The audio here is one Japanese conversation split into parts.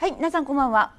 はい皆さんこんばんは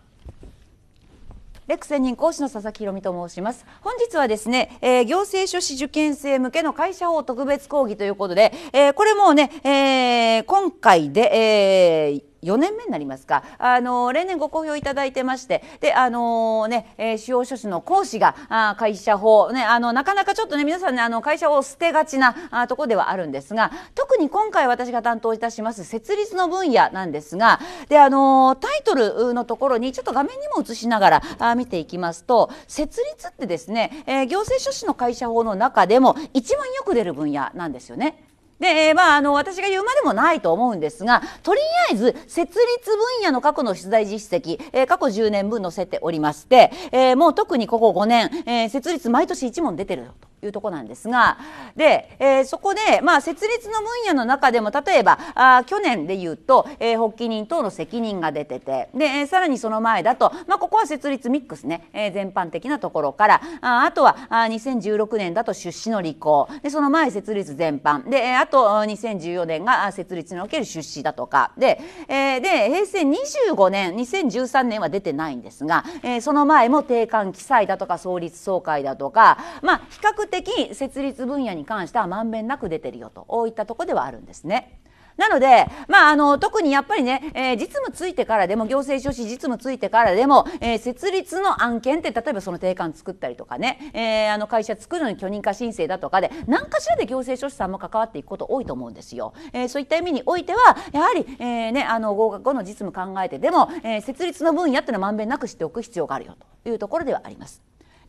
レクセン任講師の佐々木ひろみと申します。本日はですね、えー、行政書士受験生向けの会社法特別講義ということで、えー、これもね、えー、今回で、えー4年目になりますかあの例年ご好評いただいてましてであのー、ね、えー、司法書士の講師があ会社法、ね、あのなかなかちょっとね皆さんねあの会社を捨てがちなあとこではあるんですが特に今回私が担当いたします設立の分野なんですがであのー、タイトルのところにちょっと画面にも映しながらあ見ていきますと設立ってですね、えー、行政書士の会社法の中でも一番よく出る分野なんですよね。で、まあ、あの私が言うまでもないと思うんですがとりあえず設立分野の過去の出題実績、えー、過去10年分載せておりまして、えー、もう特にここ5年、えー、設立毎年1問出てると。いうところなんですがで、えー、そこで、まあ、設立の分野の中でも例えばあ去年でいうと、えー、発起人等の責任が出ててで、えー、さらにその前だと、まあ、ここは設立ミックスね、えー、全般的なところからああとはあ2016年だと出資の履行でその前設立全般であと2014年が設立における出資だとかで,、えー、で平成25年2013年は出てないんですが、えー、その前も定款記載だとか創立総会だとか、まあ、比較的設立分野に関してはまんべんなく出てるよといったところではあるんですね。なので、まあ、あの特にやっぱりね、えー、実務ついてからでも行政書士実務ついてからでも、えー、設立の案件って例えばその定款作ったりとかね、えー、あの会社作るのに許認可申請だとかで何かしらで行政書士さんも関わっていくこと多いと思うんですよ。えそういった意味においてはやはり、えね、あの合格後の実務考えてでも、え設立の分野っていうのはまんべんなくしておく必要があるよというところではあります。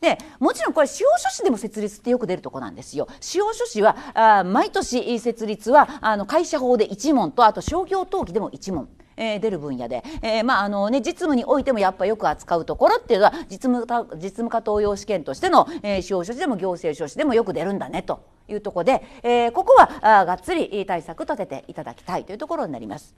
でもちろんこれ司法書士でも設立ってよく出るとこなんですよ。司法書士はあ毎年設立はあの会社法で1問とあと商業登記でも1問。えー、出る分野で、えー、まああのね、実務においてもやっぱよく扱うところっていうのは実務実務家登用試験としての、えー、司法書士でも行政書士でもよく出るんだねというところで、えー、ここはあがっつり対策立てていただきたいというところになります。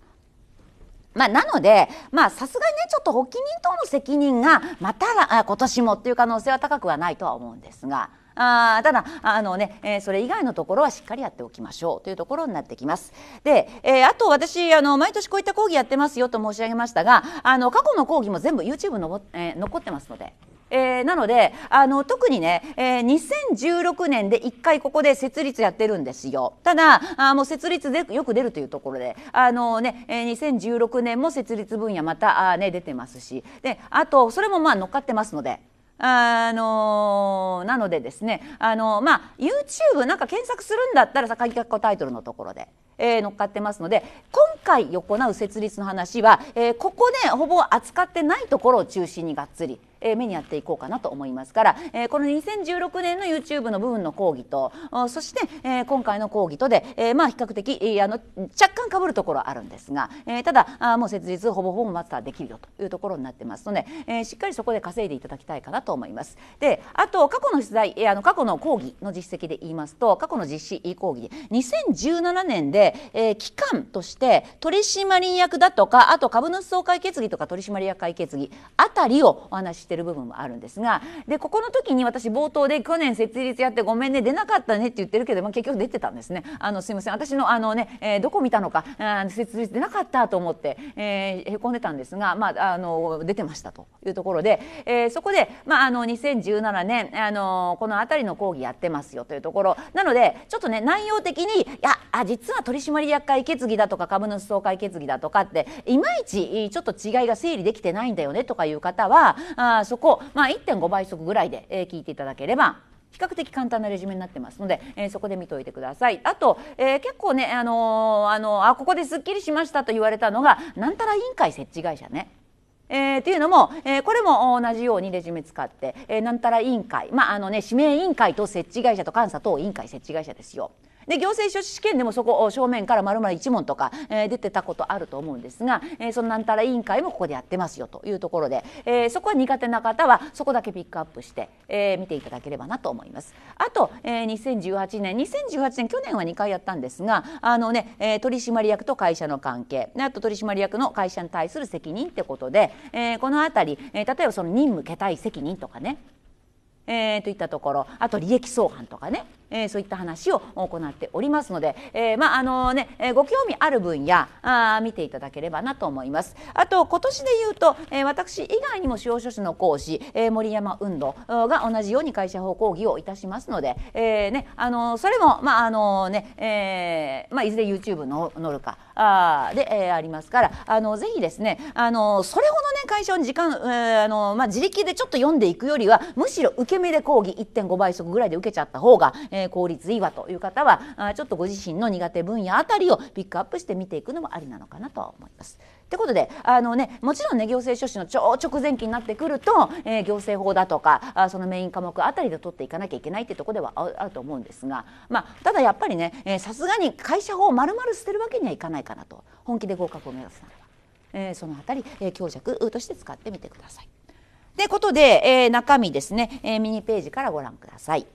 まあ、なので、まさすがにね、ちょっと発起人等の責任が、また今年もっていう可能性は高くはないとは思うんですが。あただあのね、えー、それ以外のところはしっかりやっておきましょうというところになってきます。で、えー、あと私あの毎年こういった講義やってますよと申し上げましたがあの過去の講義も全部 YouTube の、えー、残ってますので。えー、なのであの特にね、えー、2016年で1回ここで設立やってるんですよただあもう設立でよく出るというところであの、ね、えー、2016年も設立分野またあ、ね、出てますしであとそれもまあ乗っかってますので。あのなのでですねあのまあ YouTube なんか検索するんだったらさ鍵括弧タイトルのところでえー、乗っかってますので今回行う設立の話は、えー、ここで、ね、ほぼ扱ってないところを中心にがっつり。えー、目にやっていこうかなと思いますから、えー、この2016年の YouTube の部分の講義とそして、えー、今回の講義とで、えまあ比較的、えあの若干被るところはあるんですが、えただあもう設立ほぼほぼマスターできるよというところになってますので、えしっかりそこで稼いでいただきたいかなと思います。であと過去の取材、えあの過去の講義の実績で言いますと過去の実施講義2017年でえー、機関として取締役だとかあと株主総会決議とか取締役会決議あたりをお話ししてる部分もあるんですがでここの時に私冒頭で去年設立やってごめんね出なかったねって言ってるけど、まあ、結局出てたんですねあのすいません私のあのね、えー、どこ見たのか設立出なかったと思って、えー、へこんでたんですが、まあ、あの出てましたというところで、えー、そこで、まあ、あの2017年あのこの辺りの講義やってますよというところなのでちょっとね内容的にいやあ実は取取締役会決議だとか株主総会決議だとかっていまいちちょっと違いが整理できてないんだよねとかいう方はあそこ、まあ、1.5倍速ぐらいで、え聞いていただければ比較的簡単なレジュメになってますので、えー、そこで見ておいてください。あと、えー、結構ね、あのー、あのあここですっきりしましたと言われたのがなんたら委員会設置会社ね。えー、というのも、えー、これも同じようにレジュメ使って、えー、なんたら委員会、まああのね、指名委員会と設置会社と監査等委員会設置会社ですよ。で行政書士試験でもそこ正面から丸々一問とか、えー、出てたことあると思うんですが、えー、そのなんたら委員会もここでやってますよというところで、えー、そこは苦手な方はそこだけピックアップして、えー、見ていただければなと思います。あと、えー、2018年2018年去年は2回やったんですがあのね、えー、取締役と会社の関係あと取締役の会社に対する責任ってことで、えー、この辺り、えー、例えばその任務けい責任とかね、えー、といったところあと利益相反とかねえー、そういった話を行っておりますので、えー、まああのね、ご興味ある分野あ見ていただければなと思います。あと今年で言うと、えー、私以外にも司法書士の講師、えー、森山運動が同じように会社法講義をいたしますので、えーね、あのそれも、まああのねえーまあ、いずれ YouTube の乗るかあで、えー、ありますからあのぜひですねあのそれほどね会社に時間、えーあのまあ、自力でちょっと読んでいくよりはむしろ受け身で講義1.5倍速ぐらいで受けちゃった方が、えー、効率いいわという方はあちょっとご自身の苦手分野あたりをピックアップして見ていくのもありなのかなと思います。ってことであの、ね、もちろんね行政書士の超直前期になってくると、えー、行政法だとかあそのメイン科目あたりで取っていかなきゃいけないっていうとこではあると思うんですが、まあ、ただやっぱりねさすがに会社法を丸々捨てるわけにはいかないかなと本気で合格を目指すならば、えー、そのあたり、えー、強弱として使ってみてください。ということで、えー、中身ですね、えミニページからご覧ください。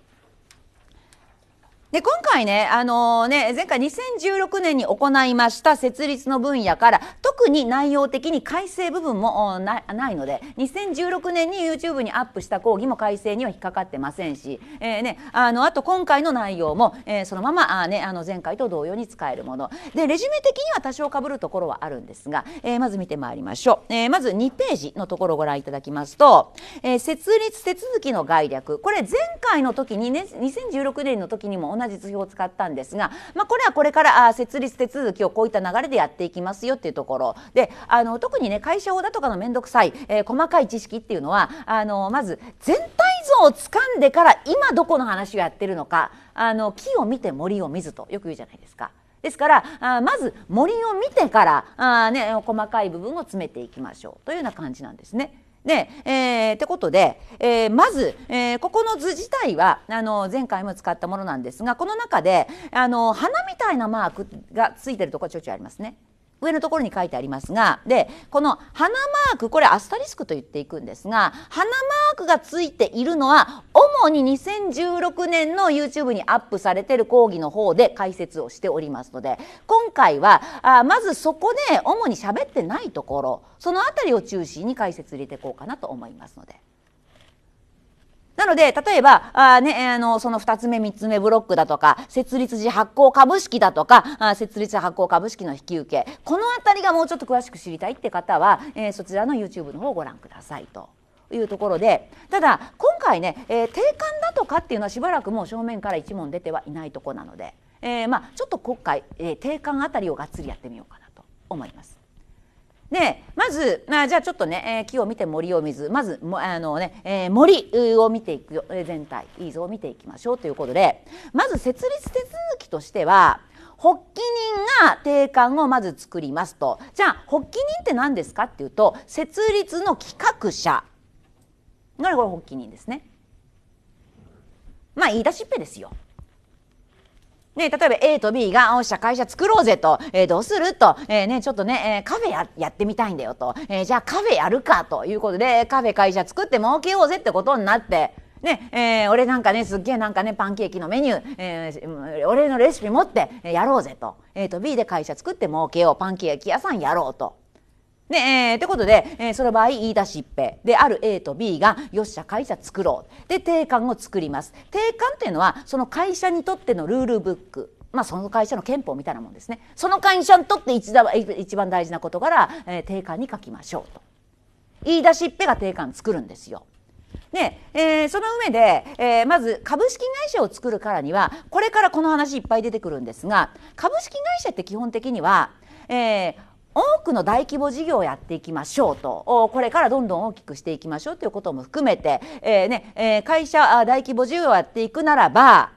で今回ね、あのー、ね前回2016年に行いました設立の分野から特に内容的に改正部分もないので2016年に YouTube にアップした講義も改正には引っかかってませんし、えー、ね、あのあと今回の内容も、えー、そのままあ、ね、あの前回と同様に使えるものでレジュメ的には多少かぶるところはあるんですが、えまず見てまいりましょう、えまず2ページのところをご覧いただきますと、え設立手続きの概略これ前回の時にね2016年の時にも同じ図表を使ったんですが、まあ、これはこれから設立手続きをこういった流れでやっていきますよっていうところであの特にね会社法だとかの面倒くさい、えー、細かい知識っていうのはあのまず全体像をつかんでから今どこの話をやってるのかあの木を見て森を見ずとよく言うじゃないですか。ですからあまず森を見てからあ、ね、細かい部分を詰めていきましょうというような感じなんですね。で、えー、ってことで、えー、まず、えー、ここの図自体はあの前回も使ったものなんですがこの中であの花みたいなマークがついてるところちょちょありますね。上のところに書いてありますがでこの花マークこれアスタリスクと言っていくんですが花マークがついているのは主に2016年の YouTube にアップされてる講義の方で解説をしておりますので今回はあまずそこで主に喋ってないところその辺りを中心に解説入れていこうかなと思いますので。なので、例えば、あね、あの、その二つ目、三つ目ブロックだとか、設立時発行株式だとか、あ設立時発行株式の引き受け、この辺りがもうちょっと詳しく知りたいって方は、えー、そちらの YouTube の方をご覧くださいと。いうところでただ今回ね、えー、定款だとかっていうのはしばらくもう正面から一問出てはいないとこなので、えー、まあちょっと今回、えー、定款あたりをがっつりやってみようかなと思います。でまず、まあ、じゃあちょっとね、えー、木を見て森を見ずまずもあのね、えー、森を見ていくよ全体いいぞを見ていきましょうということでまず設立手続きとしては発起人が定款をまず作りますとじゃあ発起人って何ですかっていうと設立の企画者がこれ発起人ですね。まあ言い出しっぺですよ。ね、例えば A と B が、おっしゃ、会社作ろうぜと、えー、どうすると、えー、ね、ちょっとね、えー、カフェややってみたいんだよと、えー、じゃあカフェやるかということで、カフェ会社作って儲けようぜってことになって、ね、えー、俺なんかね、すっげえなんかね、パンケーキのメニュー、えー、俺のレシピ持ってやろうぜと。A と B で会社作って儲けよう。パンケーキ屋さんやろうと。ねえー、ってことで、えー、その場合言い出しっぺである A と B がよっしゃ会社作ろうで定款を作ります定款っていうのはその会社にとってのルールブックまあ、その会社の憲法みたいなもんですねその会社にとって一一番大事なことから、えー、定款に書きましょうと言い出しっぺが定款作るんですよ。で、えー、その上で、えー、まず株式会社を作るからにはこれからこの話いっぱい出てくるんですが株式会社って基本的には、えー、多くの大規模事業をやっていきましょうとこれからどんどん大きくしていきましょうということも含めて、えー、ねえー、会社大規模事業をやっていくならば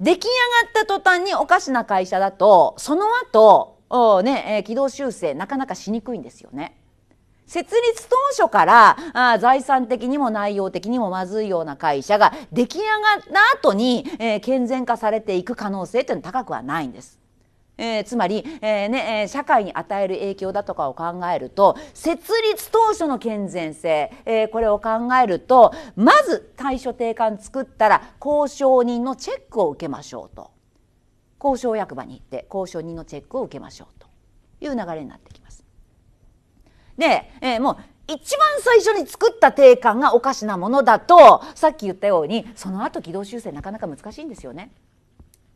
出来上がった途端におかしな会社だとその後おね、え軌道修正なかなかしにくいんですよね。設立当初からあ財産的にも内容的にもまずいような会社が出来上がった後に、えー、健全化されていく可能性というのは高くはないんです。えー、つまり、えー、ね、社会に与える影響だとかを考えると設立当初の健全性、えー、これを考えるとまず対処定款作ったら交渉人のチェックを受けましょうと交渉役場に行って交渉人のチェックを受けましょうという流れになってきます。で、えー、もう一番最初に作った定款がおかしなものだとさっき言ったようにその後軌道修正なかなか難しいんですよね。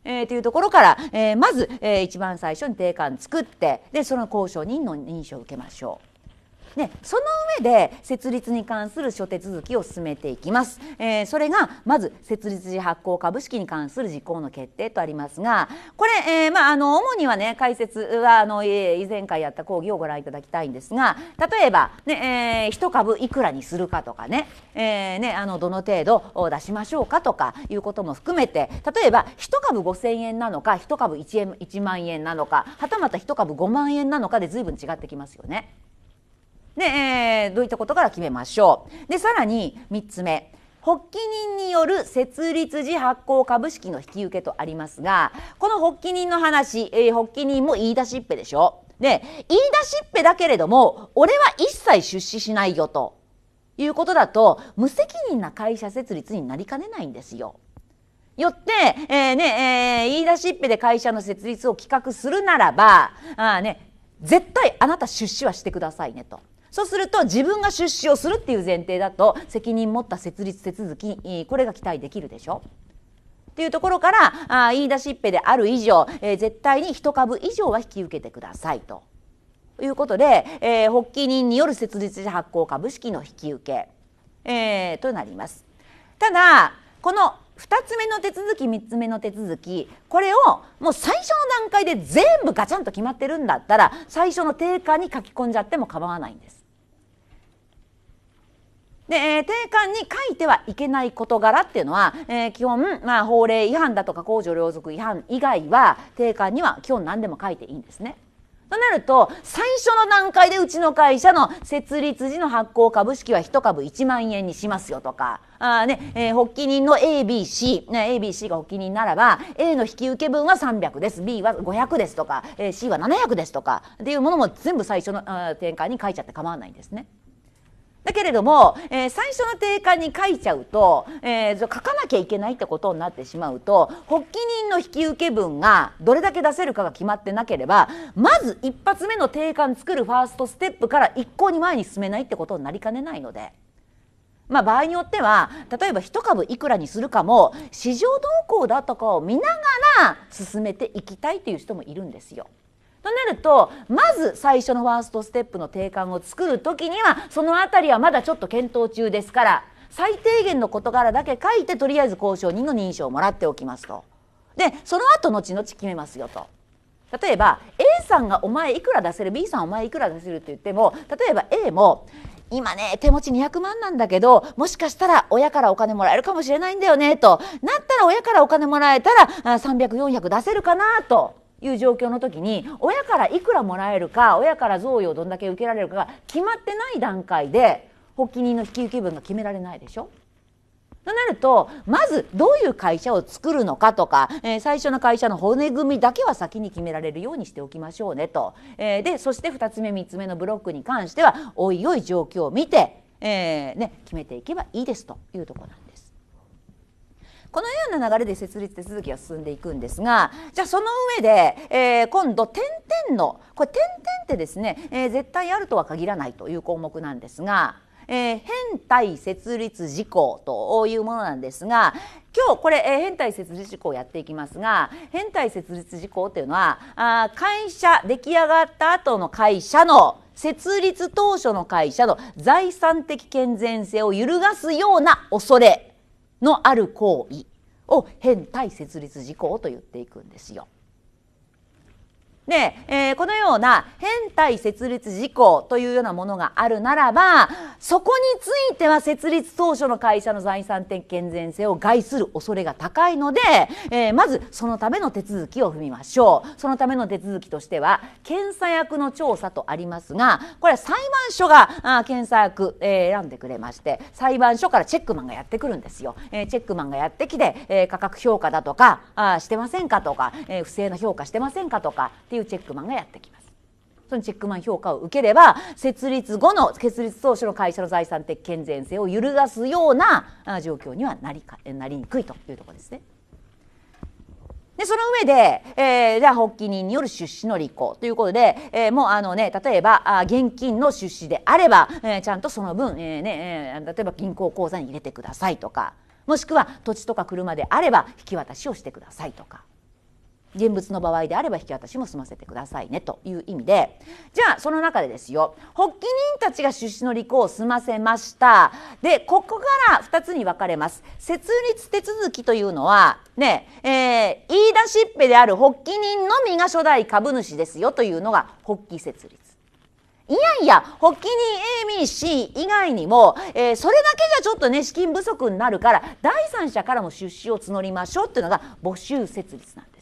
えー、というところから、えー、まず、えー、一番最初に定款作ってでその交渉人の認証を受けましょう。その上で設立に関する諸手続きを進めていきます、えー、それがまず設立時発行株式に関する事項の決定とありますがこれ、えー、まあ、あの主にはね解説はあの以前回やった講義をご覧いただきたいんですが例えばね、えー、1株いくらにするかとかね,、えーねあのどの程度出しましょうかとかいうことも含めて例えば1株5,000円なのか1株 1, 円1万円なのかはたまた1株5万円なのかで随分違ってきますよね。ねえー、どういったことから決めましょう。でさらに3つ目発起人による設立時発行株式の引き受けとありますがこの発起人の話、えー、発起人も言い出しっぺでしょ。で言い出しっぺだけれども俺は一切出資しないよということだと無責任な会社設立になりかねないんですよ。よって、えー、ねえー、言い出しっぺで会社の設立を企画するならばあ、ね、絶対あなた出資はしてくださいねと。そうすると自分が出資をするっていう前提だと責任持った設立手続きこれが期待できるでしょっていうところからあ言い出しっぺである以上、え絶対に1株以上は引き受けてくださいということで、えー、発起人による設立者発行株式の引き受け、えー、となります。ただこの2つ目の手続き3つ目の手続きこれをもう最初の段階で全部ガチャンと決まってるんだったら最初の定価に書き込んじゃっても構わないんです。で、えー、定款に書いてはいけない事柄っていうのは、えー、基本、まあ、法令違反だとか公序良俗違反以外は定款には基本何でも書いていいんですね。となると最初の段階でうちの会社の設立時の発行株式は1株1万円にしますよとかあ、ねえー、発起人の ABC、ね、ABC が発起人ならば A の引き受け分は300です B は500ですとか、えー、C は700ですとかっていうものも全部最初の転換に書いちゃって構わないんですね。だけれども、えー、最初の定款に書いちゃうと、えー、書かなきゃいけないってことになってしまうと発起人の引き受け分がどれだけ出せるかが決まってなければまず一発目の定款作るファーストステップから一向に前に進めないってことになりかねないので。まあ、場合によっては例えば1株いくらにするかも市場動向だとかを見ながら進めていきたいという人もいるんですよ。となるとまず最初のワーストステップの定款を作る時にはその辺りはまだちょっと検討中ですから最低限の事柄だけ書いてとりあえず交渉人の認証をもらっておきますと。でその後後々決めますよと。例えば A さんがお前いくら出せる B さんお前いくら出せるって言っても例えば A も今ね手持ち200万なんだけどもしかしたら親からお金もらえるかもしれないんだよねとなったら親からお金もらえたら300400出せるかなという状況の時に親からいくらもらえるか親から贈与をどんだけ受けられるかが決まってない段階で発起人の引き受け分が決められないでしょとなるとまずどういう会社を作るのかとか、えー、最初の会社の骨組みだけは先に決められるようにしておきましょうねと、えー、でそして2つ目3つ目のブロックに関してはおいおい状況を見て、えーね、決めていけばいいですというところなんです。このような流れで設立手続きが進んでいくんですがじゃあその上で、えー、今度点々のこれ点々ってですね、えー、絶対あるとは限らないという項目なんですが。えー、変態設立事項というものなんですが今日これ、えー、変態設立事項をやっていきますが変態設立事項というのはあ会社出来上がった後の会社の設立当初の会社の財産的健全性を揺るがすような恐れのある行為を変態設立事項と言っていくんですよ。で、えー、このような変態設立事項というようなものがあるならばそこについては設立当初の会社の財産的健全性を害する恐れが高いので、えー、まずそのための手続きを踏みましょうそのための手続きとしては検査役の調査とありますがこれは裁判所があ検査役、えー、選んでくれまして裁判所からチェックマンがやってくるんですよ。えー、チェックマンがやってきて、えー、価格評価だとかあしてませんかとか、えー、不正な評価してませんかとかっていうチェックマンがやってきます。そのチェックマン評価を受ければ設立後の設立当初の会社の財産的健全性を揺るがすような状況にはなりかなりにくいというところですね。でその上で、えー、じゃあ発起人による出資の履行ということで、えー、もうあのね例えばあ現金の出資であれば、えー、ちゃんとその分、えーねえー、例えば銀行口座に入れてくださいとかもしくは土地とか車であれば引き渡しをしてくださいとか現物の場合であれば引き渡しも済ませてくださいねという意味でじゃあその中でですよ発起人たちが出資の履行を済ませましたでここから2つに分かれます設立手続きというのはねえー、言い出しっぺである発起人のみが初代株主ですよというのが発起設立いやいや、発起人 ABC 以外にも、えー、それだけじゃちょっとね、資金不足になるから、第三者からも出資を募りましょうっていうのが募集設立なんです。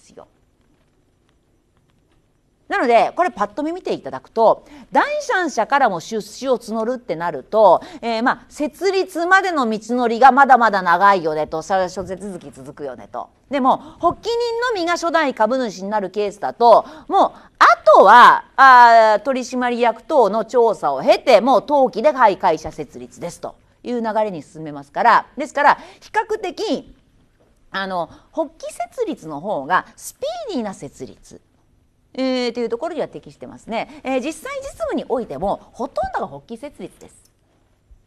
なのでこれパッと見見ていただくと第三者からも出資を募るってなると、えー、まあ設立までの道のりがまだまだ長いよねと諸手続き続くよねと。でも発起人のみが初代株主になるケースだともうあとはあ取締役等の調査を経てもう登記で廃会社設立ですという流れに進めますからですから比較的あの発起設立の方がスピーディーな設立えー、というところには適してますね、えー、実際実務においてもほとんどが発起設立です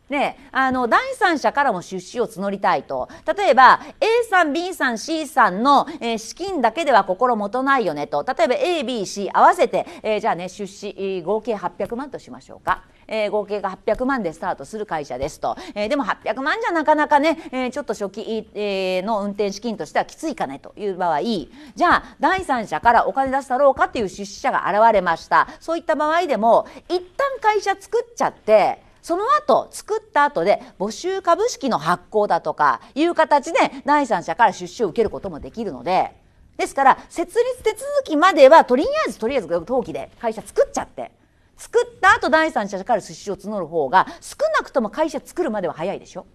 ね、あの第三者からも出資を募りたいと例えば A さん B さん C さんの、えー、資金だけでは心もとないよねと例えば ABC 合わせて、えー、じゃあね出資合計800万としましょうか。えー、合計が800万でスタートする会社ですと、えー、でも800万じゃなかなかね、えー、ちょっと初期、えー、の運転資金としてはきついかねという場合じゃあ第三者からお金出すだろうかっていう出資者が現れましたそういった場合でも一旦会社作っちゃってその後作った後で募集株式の発行だとかいう形で第三者から出資を受けることもできるのでですから設立手続きまではとりあえずとりあえず登記で会社作っちゃって作った後第三者から出資を募る方が少なくとも会社作るまでは早いでしょ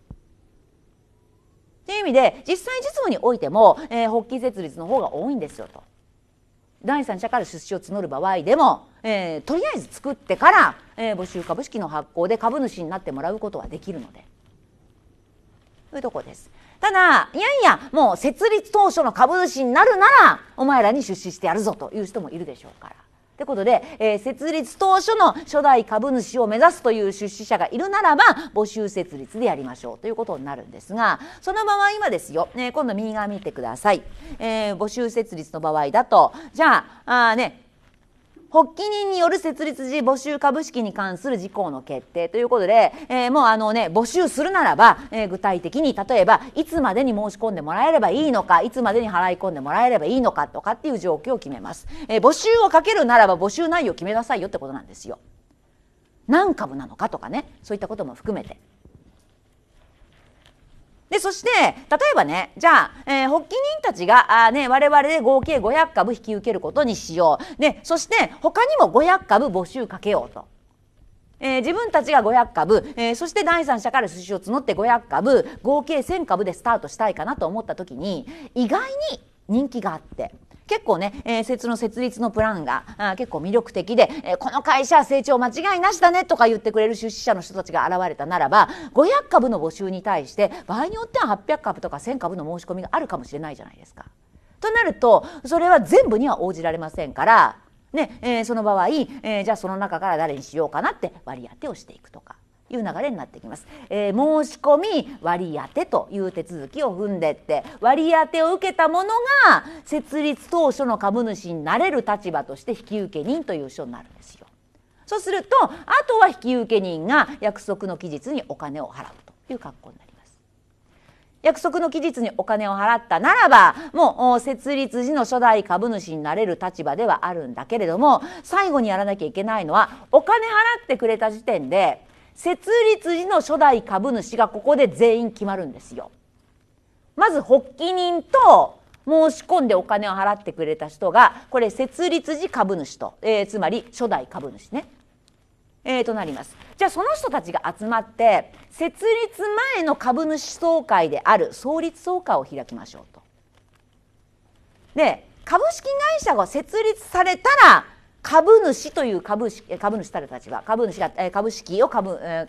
という意味で実際実務においても、えー、発起設立の方が多いんですよと。第三者から出資を募る場合でも、えー、とりあえず作ってから、えー、募集株式の発行で株主になってもらうことはできるのでというとこです。ただいやいやもう設立当初の株主になるならお前らに出資してやるぞという人もいるでしょうから。ってことで、えー、設立当初の初代株主を目指すという出資者がいるならば募集設立でやりましょうということになるんですがその場合はですよ、ね、今度右側見てください、えー、募集設立の場合だとじゃああ、ね、発起人による設立時募集株式に関する事項の決定ということで、えー、もうあのね、募集するならば、えー、具体的に、例えば、いつまでに申し込んでもらえればいいのか、いつまでに払い込んでもらえればいいのかとかっていう状況を決めます。えー、募集をかけるならば募集内容を決めなさいよってことなんですよ。何株なのかとかね、そういったことも含めて。でそして例えばねじゃあ、えー、発起人たちがあ、ね、我々で合計500株引き受けることにしようでそして他にも500株募集かけようと。えー、自分たちが500株、えー、そして第三者から寿司を募って500株合計1,000株でスタートしたいかなと思った時に意外に人気があって結構ね、えー、設の設立のプランがあ結構魅力的で、えー、この会社は成長間違いなしだねとか言ってくれる出資者の人たちが現れたならば500株の募集に対して場合によっては800株とか1,000株の申し込みがあるかもしれないじゃないですか。となるとそれは全部には応じられませんから、ねえー、その場合、えー、じゃあその中から誰にしようかなって割り当てをしていくとか。いう流れになってきます、えー、申し込み割り当てという手続きを踏んでって割り当を受けたものが設立当初の株主になれる立場として引き受け人という書になるんですよそうするとあとは引き受け人が約束の期日にお金を払うという格好になります約束の期日にお金を払ったならばもう設立時の初代株主になれる立場ではあるんだけれども最後にやらなきゃいけないのはお金払ってくれた時点で設立時の初代株主がここで全員決まるんですよ。まず発起人と申し込んでお金を払ってくれた人がこれ設立時株主と、えー、つまり初代株主ね、えー、となります。じゃあその人たちが集まって設立前の株主総会である創立総会を開きましょうと。で株式会社が設立されたら株主という株式株主たる立場株主が株式を株、え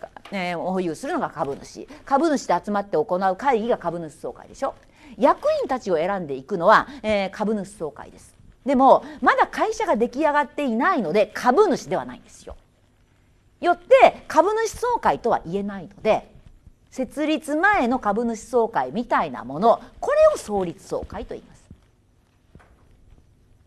ー、保有するのが株主株主で集まって行う会議が株主総会でしょ役員たちを選んでいくのは、えー、株主総会ですでもまだ会社が出来上がっていないので株主ではないんですよよって株主総会とは言えないので設立前の株主総会みたいなものこれを創立総会と言います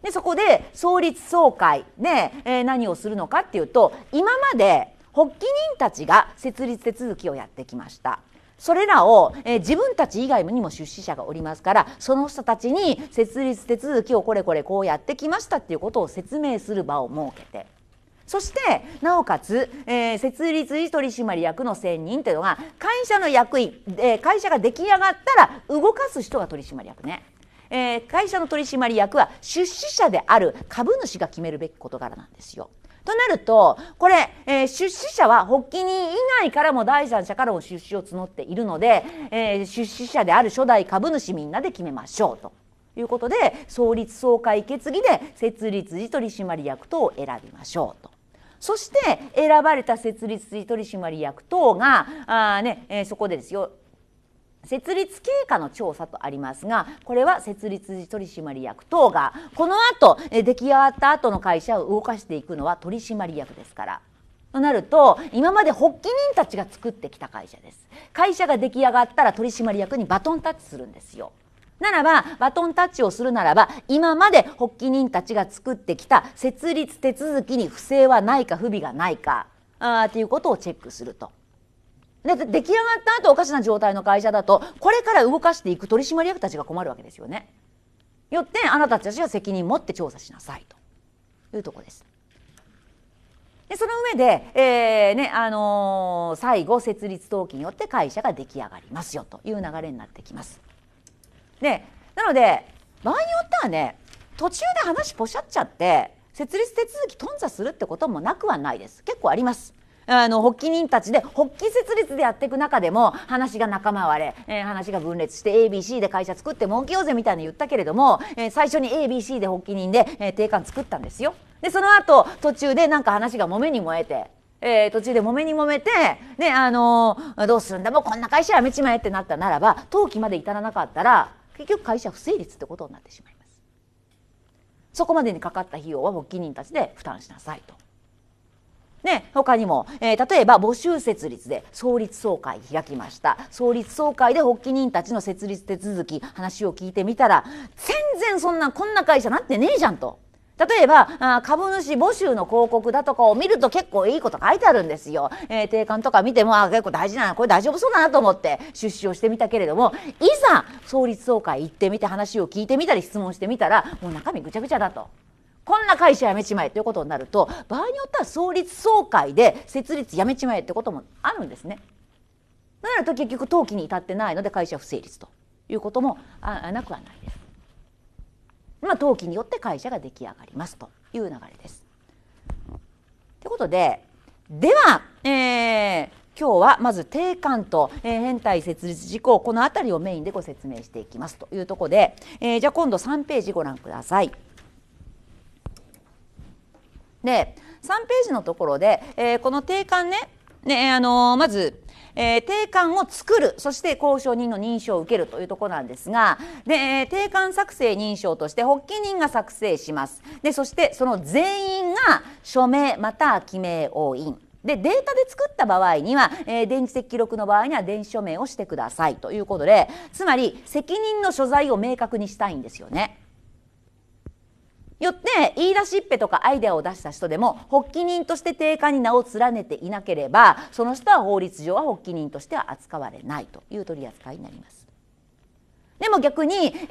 でそこで創立総会、ねえー、何をするのかっていうと今まで発起人たちが設立手続きをやってきました。それらを、えー、自分たち以外にも出資者がおりますからその人たちに設立手続きをこれこれこうやってきましたっていうことを説明する場を設けてそしてなおかつ、えー、設立時取締役の選任というのが会社の役員、えー、会社が出来上がったら動かす人が取締役ね。えー、会社の取締役は出資者である株主が決めるべき事柄なんですよ。となるとこれ、えー、出資者は発起人以外からも第三者からも出資を募っているので、えー、出資者である初代株主みんなで決めましょうということで創立総会決議で設立時取締役等を選びましょうと。そして選ばれた設立時取締役等があ、ねえー、そこでですよ設立経過の調査とありますがこれは設立時取締役等がこの後出来上がった後の会社を動かしていくのは取締役ですから。となると今まで発起人たちが作ってきた会社です会社が出来上がったら取締役にバトンタッチするんですよならばバトンタッチをするならば今まで発起人たちが作ってきた設立手続きに不正はないか不備がないかあということをチェックするとで出来上がった後おかしな状態の会社だとこれから動かしていく取締役たちが困るわけですよね。よってあなたたちは責任持って調査しなさいというとこです。でその上で、えーねあのー、最後設立登記によって会社が出来上がりますよという流れになってきます。でなので場合によってはね途中で話ポシャっちゃって設立手続き頓挫するってこともなくはないです結構あります。あの発起人たちで発起設立でやっていく中でも話が仲間割れ、えー、話が分裂して ABC で会社作って儲けようぜみたいに言ったけれども、えー、最初に ABC で発起人で、えー、定款作ったんですよ。でその後途中でなんか話が揉めに燃えてえー、途中で揉めに揉めて、ねあのー、どうするんだもうこんな会社やめちまえってなったならば登記まで至らなかったら結局会社不成立ってことになってしまいます。そこまでにかかった費用は発起人たちで負担しなさいと。ね、他にも、えー、例えば募集設立で創立総会開きました創立総会で発起人たちの設立手続き話を聞いてみたら全然そんなこんな会社なってねえじゃんと。例えば株主募集の広告だとかを見ると結構いいこと書いてあるんですよ。えー、定款とか見てもあ結構大事なこれ大丈夫そうだなと思って出資をしてみたけれどもいざ創立総会行ってみて話を聞いてみたり質問してみたらもう中身ぐちゃぐちゃだと。こんな会社辞めちまえということになると場合によっては創立総会で設立辞めちまえってこともあるんですね。となると結局登記に至ってないので会社不成立ということもなくはないです。まあ、登記によって会社が出来上がりますという流れです。ということででは、えー、今日はまず定款と、えー、変態設立事項この辺りをメインでご説明していきますというところで、えー、じゃあ今度3ページご覧ください。で3ページのところで、えー、この定款ねね、あのー、まず、えー、定款を作るそして交渉人の認証を受けるというところなんですがで定款作成認証として発起人が作成しますでそしてその全員が署名また記名押印でデータで作った場合には、えー、電子的記録の場合には電子署名をしてくださいということでつまり責任の所在を明確にしたいんですよね。よって言い出しっぺとかアイデアを出した人でも発起人として定価に名を連ねていなければその人は法律上は発起人としては扱われないという取り扱いになります。でも逆に言い出し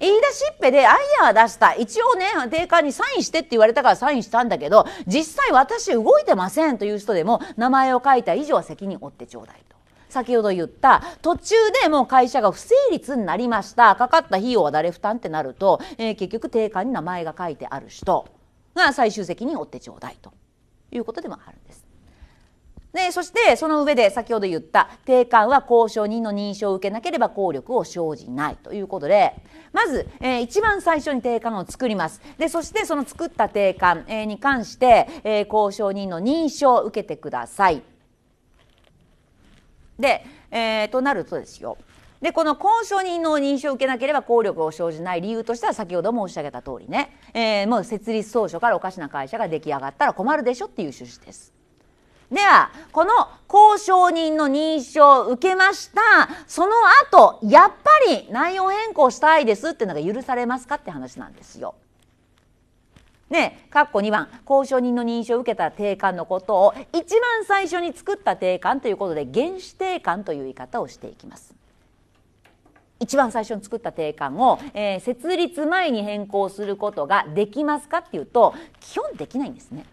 っぺでアイデアは出した一応ね定価にサインしてって言われたからサインしたんだけど実際私動いてませんという人でも名前を書いた以上は責任を負ってちょうだいと。先ほど言った途中でもう会社が不成立になりましたかかった費用は誰負担ってなると、えー、結局定款に名前が書いてある人が最終責任を負ってちょうだいということでもあるんです。でそしてその上で先ほど言った定款は交渉人の認証を受けなければ効力を生じないということでまず、えー、一番最初に定款を作りますでそしてその作った定款、えー、に関して、えー、交渉人の認証を受けてください。で、えー、となるとですよでこの公証人の認証を受けなければ効力を生じない理由としては先ほど申し上げた通りね、えー、もう設立当初からおかしな会社が出来上がったら困るでしょっていう趣旨です。ではこの公証人の認証を受けましたその後やっぱり内容変更したいですっていうのが許されますかって話なんですよ。ねっこ2番交渉人の認証を受けた定款のことを一番最初に作った定款ということで原始定款という言い方をしていきます。一番最初に作った定款を、えー、設立前に変更することができますかっていうと基本できないんですね。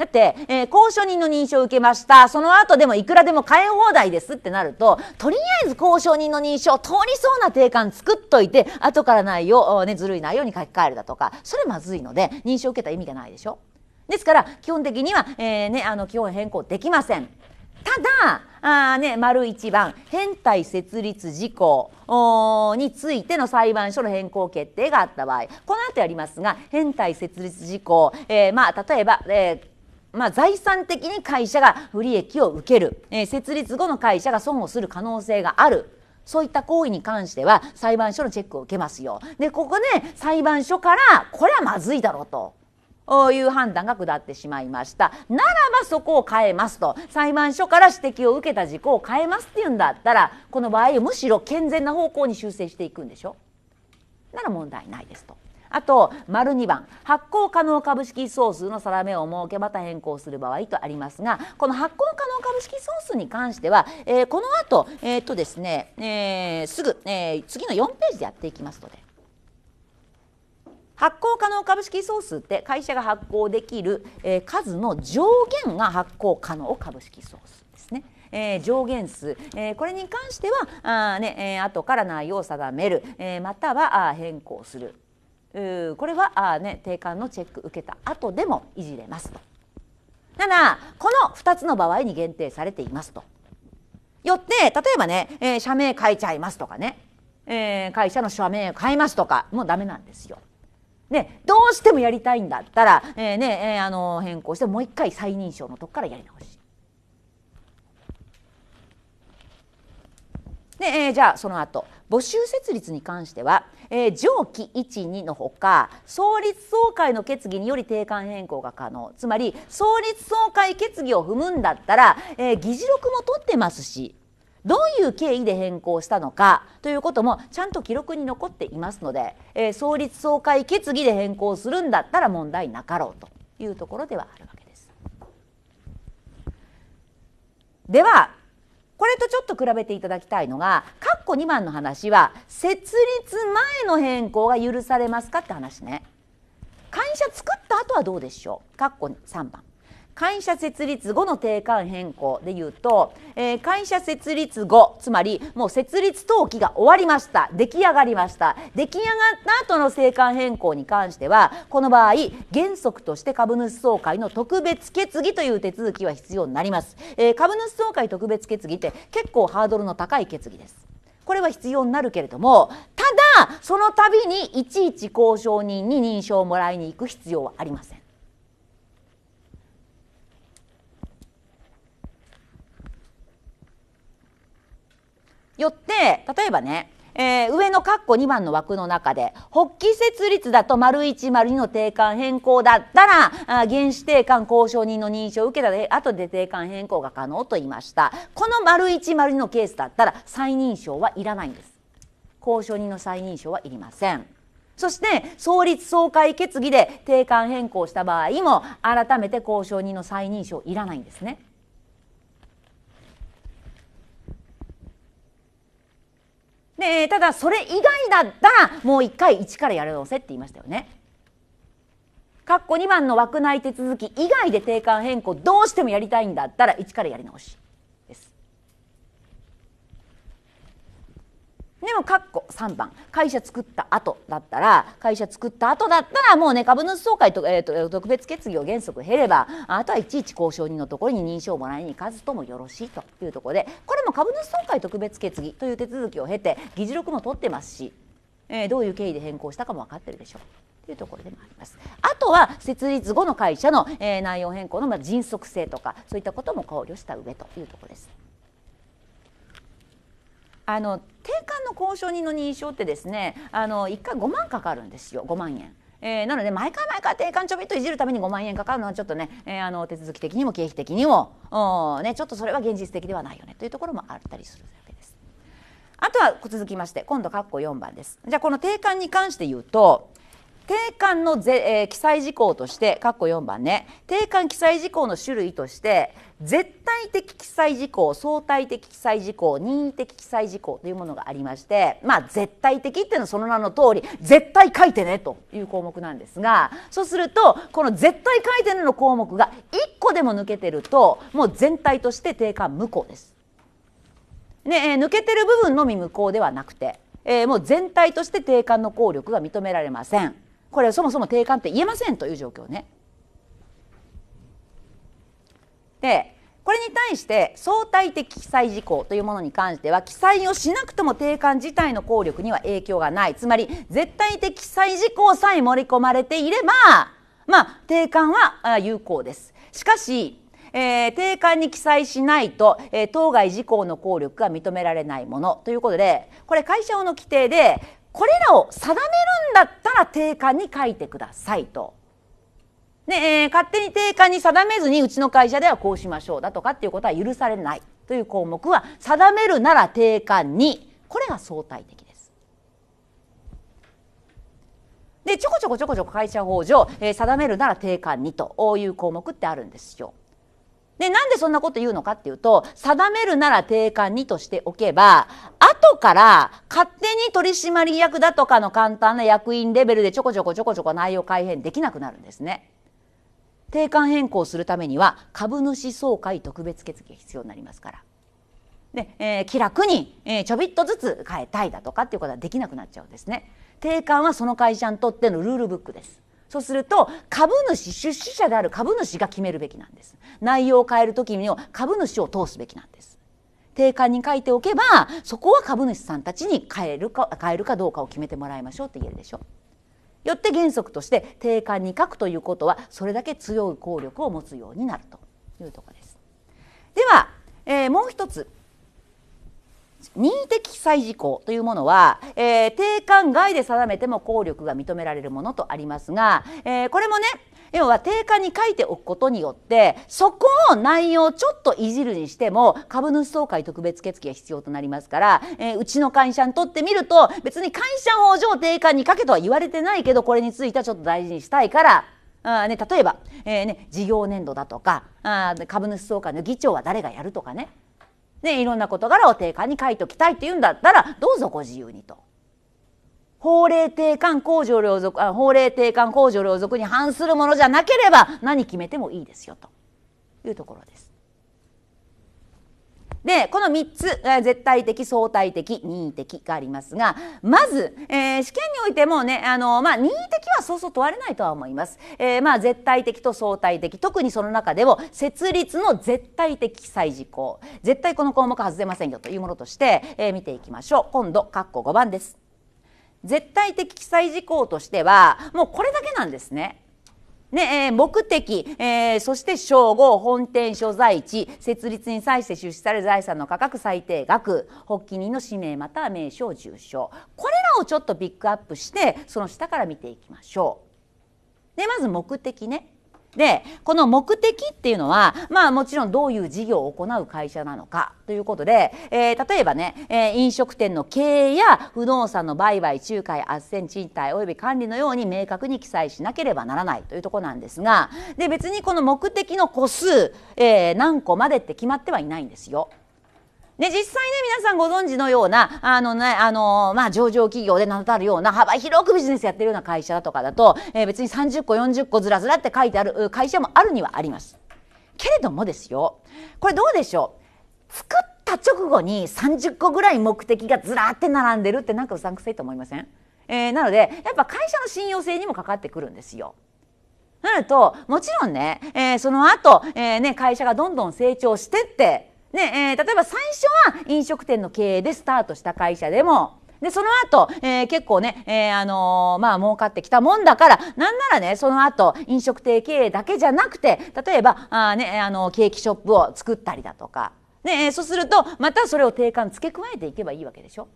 だって、えー、公証人の認証を受けました。その後でもいくらでも買い放題ですってなると、とりあえず公証人の認証通りそうな定款作っといて、後から内容、ね、ずるい内容に書き換えるだとか、それまずいので、認証を受けた意味がないでしょ。ですから、基本的には、えー、ね、あの、基本変更できません。ただ、あね、丸1番、変態設立事項についての裁判所の変更決定があった場合、この後やりますが、変態設立事項、えー、まあ、例えば、えーまあ、財産的に会社が不利益を受ける、えー、設立後の会社が損をする可能性があるそういった行為に関しては裁判所のチェックを受けますよ。でここで裁判所からこれはまずいだろうと。いう判断が下ってしまいましたならばそこを変えますと裁判所から指摘を受けた事項を変えますっていうんだったらこの場合むしろ健全な方向に修正していくんでしょなら問題ないですと。あと丸2番発行可能株式総数の定めを設けまた変更する場合とありますがこの発行可能株式総数に関しては、えー、この後、えー、っとですね、えー、すぐ、え次の4ページでやっていきますので。発行可能株式総数って会社が発行できる、え数の上限が発行可能株式総数ですね。えー、上限数、えー、これに関してはあ、ねえー、後から内容を定める、えまたは変更するこれはあ、ね、定款のチェック受けた後でもいじれますと。7この2つの場合に限定されていますと。よって例えばね、えー、社名変えちゃいますとかね、えー、会社の社名変えますとかもうダメなんですよ。ね、どうしてもやりたいんだったら、えーねえー、あの変更してもう一回再認証のとこからやり直し。で、えー、じゃあその後募集設立に関しては、えー、上記12のほか創立総会の決議により定款変更が可能つまり創立総会決議を踏むんだったら、えー、議事録も取ってますしどういう経緯で変更したのかということもちゃんと記録に残っていますので、えー、創立総会決議で変更するんだったら問題なかろうというところではあるわけです。ではこれとちょっと比べていただきたいのが括弧2番の話は設立前の変更が許されますかって話ね会社作った後はどうでしょう括弧3番会社設立後の定款変更でいうと、えー、会社設立後つまりもう設立登記が終わりました出来上がりました出来上がった後の定款変更に関してはこの場合原則として株主総会の特別決議という手続きは必要になります、えー、株主総会特別決議って結構ハードルの高い決議ですこれは必要になるけれどもただその度にいちいち交渉人に認証をもらいに行く必要はありませんよって例えばねえー、上の括弧2番の枠の中で発起設立だと丸1 0 2の定款変更だったら原始定款交渉人の認証を受けたで後で定款変更が可能と言いましたこの丸1 0 2のケースだったら再認証はいらないんです交渉人の再認証はいりませんそして創立総会決議で定款変更した場合も改めて交渉人の再認証いらないんですねでただそれ以外だったらもう1回1からやり直せって言いましたよね。括弧こ2番の枠内手続き以外で定款変更どうしてもやりたいんだったら1からやり直し。でも、かっこ3番、会社作った後だったら、会社作った後だったら、もうね、株主総会と、えーと、特別決議を原則減れば、あとはいちいち交渉人のところに認証をもらいに行かずともよろしいというところで、これも株主総会特別決議という手続きを経て、議事録も取ってますし、えー、どういう経緯で変更したかも分かってるでしょう。というところでもあります。あとは設立後の会社の、えー、内容変更のまあ迅速性とかそういったことも考慮した上というところです。あの定款の交渉人の認証ってですねあの1回5万かかるんですよ5万円。えー、なので毎回毎回定款ちょびっといじるために5万円かかるのはちょっとね、えー、あの手続き的にも経費的にもお、ね、ちょっとそれは現実的ではないよねというところもあったりするわけです。あとは続きまして今度括弧4番です。じゃあこの定款に関して言うと定款のぜ、えー、記載事項として括弧4番ね定款記載事項の種類として絶対的記載事項相対的記載事項任意的記載事項というものがありましてまあ絶対的っていうのはその名の通り絶対書いてねという項目なんですがそうするとこの絶対書いてねの項目が1個でも抜けてるともう全体として定款無効です。ね、えー、抜けてる部分のみ無効ではなくて、えー、もう全体として定款の効力が認められません。これそもそも定款って言えませんという状況ね。でこれに対して相対的記載事項というものに関しては記載をしなくとも定款自体の効力には影響がないつまり絶対的記載事項さえ盛り込まれていればまあ定款は有効です。しかしえー、定款に記載しないと、えー、当該事項の効力が認められないものということでこれ会社法の規定でこれらを定めるんだったら定款に書いてくださいと。ねえー、勝手に定款に定めずにうちの会社ではこうしましょうだとかっていうことは許されないという項目は定めるなら定款にこれが相対的です。でちょこちょこちょこちょこ会社法上、えー、定めるなら定款にという項目ってあるんですよ。でなんでそんなこと言うのかっていうと定めるなら定款にとしておけば後から勝手に取締役だとかの簡単な役員レベルでちょこちょこちょこちょこ内容改変できなくなるんですね。定款変更するためには株主総会特別決議が必要になりますから。で、えー、気楽に、えー、ちょびっとずつ変えたいだとかっていうことはできなくなっちゃうんですね。定款はその会社にとってのルールブックです。そうすると株主出資者である株主が決めるべきなんです内容を変える時には株主を通すべきなんです定款に書いておけばそこは株主さんたちに変えるか変えるかどうかを決めてもらいましょうって言えるでしょよって原則として定款に書くということはそれだけ強い効力を持つようになるというところですでは、えー、もう一つ任意的再事項というものは、えー、定款外で定めても効力が認められるものとありますが、えー、これもね要は定款に書いておくことによってそこを内容をちょっといじるにしても株主総会特別決議が必要となりますから、えー、うちの会社にとってみると別に会社法上定款に書けとは言われてないけどこれについてはちょっと大事にしたいからあね、例えば、えーね、事業年度だとかあ株主総会の議長は誰がやるとかねね、いろんな事柄を定款に書いときたいって言うんだったらどうぞご自由にと。法令定款控除領属あ法令定款控除領属に反するものじゃなければ何決めてもいいですよというところです。でこの3つ絶対的相対的任意的がありますがまず、えー、試験においてもねあの、まあ、任意的はそうそう問われないとは思います、えー、まあ、絶対的と相対的特にその中でも設立の絶対的記載事項絶対この項目外せませんよというものとして、えー、見ていきましょう今度括弧5番です絶対的記載事項としてはもうこれだけなんですねね、えー、目的、えー、そして称号、本店所在地、設立に際して出資される財産の価格最低額、発起人の氏名または名称、住所。これらをちょっとピックアップして、その下から見ていきましょう。で、まず目的ね。でこの目的っていうのはまあもちろんどういう事業を行う会社なのかということで、えー、例えばね、えー、飲食店の経営や不動産の売買仲介斡旋賃貸および管理のように明確に記載しなければならないというとこなんですがで別にこの目的の個数、えー、何個までって決まってはいないんですよ。で実際ね皆さんご存知のようなあのねあのまあ上場企業で名だたるような幅広くビジネスやってるような会社だとかだと、えー、別に30個40個ずらずらって書いてある会社もあるにはあります。けれどもですよこれどうでしょう作った直後に30個ぐらい目的がずらって並んでるって何かうさんくせいと思いませんえー、なのでやっぱ会社の信用性にもかかってくるんですよ。なるともちろんね、えー、その後、えー、ね会社がどんどん成長してってねえー、例えば最初は飲食店の経営でスタートした会社でもで、その後、えー、結構ね、えー、あのー、まあ、儲かってきたもんだから、なんならね、その後、飲食店経営だけじゃなくて、例えば、あね、あの、ケーキショップを作ったりだとか、ね、そうすると、またそれを定款付け加えていけばいいわけでしょ。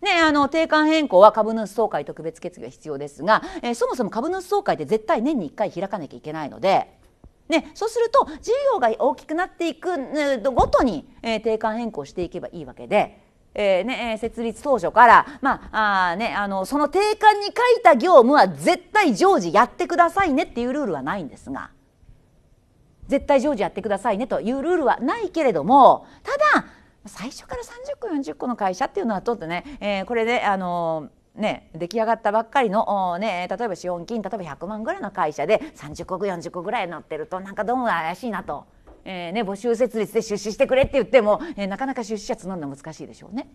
ね、あの定款変更は株主総会特別決議が必要ですが、えー、そもそも株主総会って絶対年に1回開かなきゃいけないのでね、そうすると事業が大きくなっていくごとに、えー、定款変更していけばいいわけで。えーね、設立当初から、まああね、あのその定款に書いた業務は絶対常時やってくださいねっていうルールはないんですが絶対常時やってくださいねというルールはないけれどもただ最初から30個40個の会社っていうのはとってね、えー、これで、あのね、出来上がったばっかりの、ね、例えば資本金例えば100万ぐらいの会社で30個40個ぐらい乗ってるとなんかどうも怪しいなと、えーね、募集設立で出資してくれって言っても、えー、なかなか出資者募るの難しいでしょうね。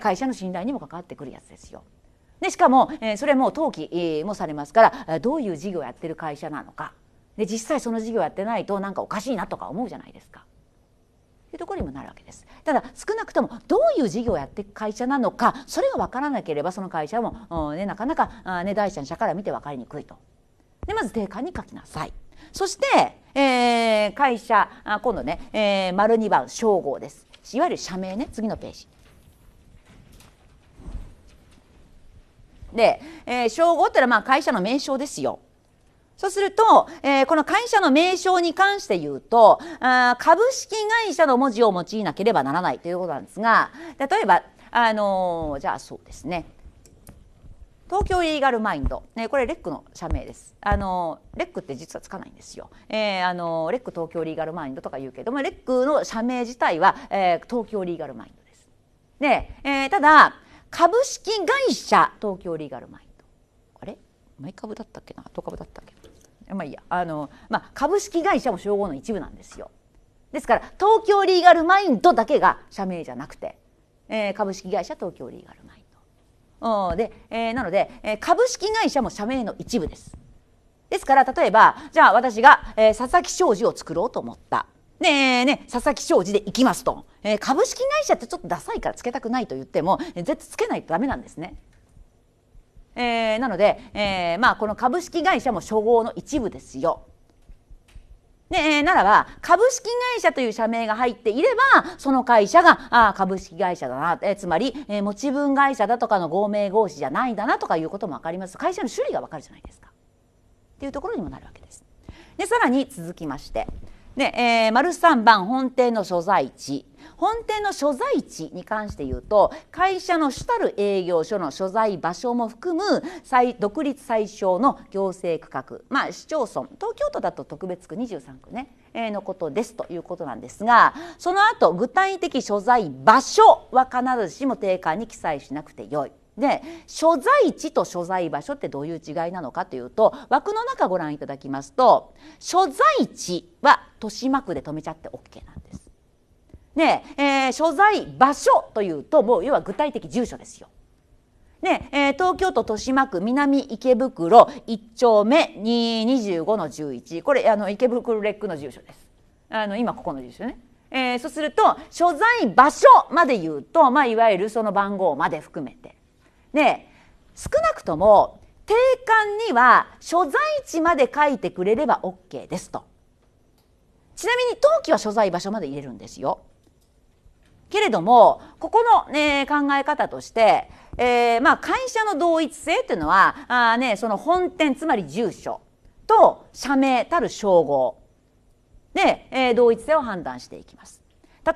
会社の信頼にも関わってくるやつですよ。でしかも、えー、それも登記、もされますからどういう事業をやってる会社なのかで実際その事業やってないとなんかおかしいなとか思うじゃないですか。いうところにもなるわけですただ少なくともどういう事業をやっていく会社なのかそれが分からなければその会社も、ね、なかなか、ね、第三者から見て分かりにくいと。でまず定款に書きなさい。そして、えー、会社今度ね、えー、丸2番称号ですいわゆる社名ね次のページ。で、えー、称号ってのはまあ会社の名称ですよ。そうすると、えー、この会社の名称に関して言うとあ株式会社の文字を用いなければならないということなんですが例えば、あのー、じゃあそうですね東京リーガルマインド、ね、これレックの社名です。あのレックって実はつかないんですよ。えー、あのレック東京リーガルマインドとか言うけどもレックの社名自体は、えー、東京リーガルマインドです。で、えー、ただ株式会社東京リーガルマインドあれ毎株だったっけな東株だったっけなまあいいやあの、まあ、株式会社も称号の一部なんですよ。ですから東京リーガルマインドだけが社名じゃなくて、えー、株式会社東京リーガルマインド。で、えー、なので、えー、株式会社も社名の一部です。ですから例えばじゃあ私が、えー、佐々木商事を作ろうと思った。ねえねえ佐々木商事で行きますと、えー、株式会社ってちょっとダサいからつけたくないと言っても絶対つけないとダメなんですね。えー、なので、えー、まあこの株式会社も初号の一部ですよ。で、えー、ならば株式会社という社名が入っていればその会社があ株式会社だな、えー、つまり、えー、持ち分会社だとかの合名合資じゃないんだなとかいうことも分かります会社の種類が分かるじゃないですかっていうところにもなるわけです。でさらに続きましてで、えー、丸3番本店の所在地本店の所在地に関して言うと会社の主たる営業所の所在場所も含む独立最小の行政区画、まあ、市町村東京都だと特別区23区ね、えー、のことですということなんですがその後具体的所在場所は必ずしも定款に記載しなくてよい。で所在地と所在場所ってどういう違いなのかというと枠の中ご覧いただきますと所在地は豊島区で止めちゃって OK なんです。ねえー、所在場所というともう要は具体的住所ですよ。ねえー、東京都豊島区南池袋1丁目25の11これあの池袋レックの住所です。あの今ここの住所ね。えー、そうすると所在場所まで言うと、まあ、いわゆるその番号まで含めて。ね少なくとも定款には所在地まで書いてくれれば OK ですと。ちなみに登記は所在場所まで入れるんですよ。けれどもここの、ね、考え方として、えー、まあ、会社の同一性というのはあ、ね、その本店つまり住所と社名たる称号で、えー、同一性を判断していきます。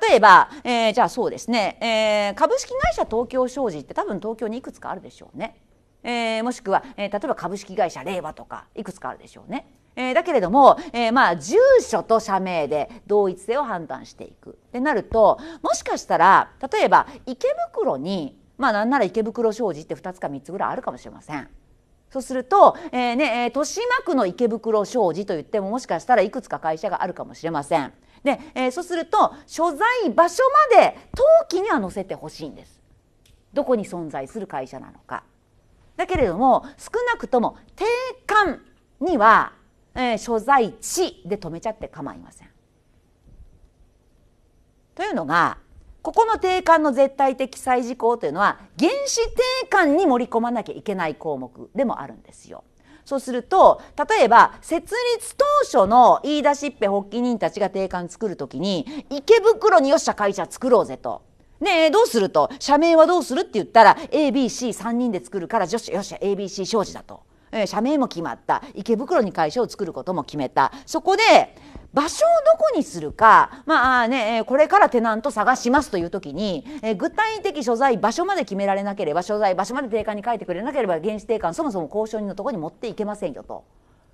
例えば、えー、じゃあそうですね、えー、株式会社東京商事って多分東京にいくつかあるでしょうね。えー、もしくは、えー、例えば株式会社令和とかいくつかあるでしょうね。えー、だけれども、えー、まあ住所と社名で同一性を判断していくってなるともしかしたら例えば池袋にまあなんなら池袋商事って2つか3つぐらいあるかもしれません。そうすると、えーね、豊島区の池袋商事といってももしかしたらいくつか会社があるかもしれません。で、えー、そうすると所在場所まで登記には載せてほしいんです。どこに存在する会社なのか。だけれども少なくとも定款にはえー、所在地で止めちゃって構いません。というのがここの定款の絶対的再事項というのは原始定款に盛り込まなきゃいけない項目でもあるんですよ。そうすると例えば設立当初の言い出しっぺ発起人たちが定款作る時に池袋によっしゃ会社作ろうぜと。ねえどうすると社名はどうするって言ったら ABC3 人で作るからよっしゃよっしゃ ABC 商事だと。え社名も決まった池袋に会社を作ることも決めたそこで場所をどこにするか、まあね、これからテナント探しますという時に、え具体的所在場所まで決められなければ所在場所まで定款に書いてくれなければ原始定款そもそも交渉人のとこに持っていけませんよと。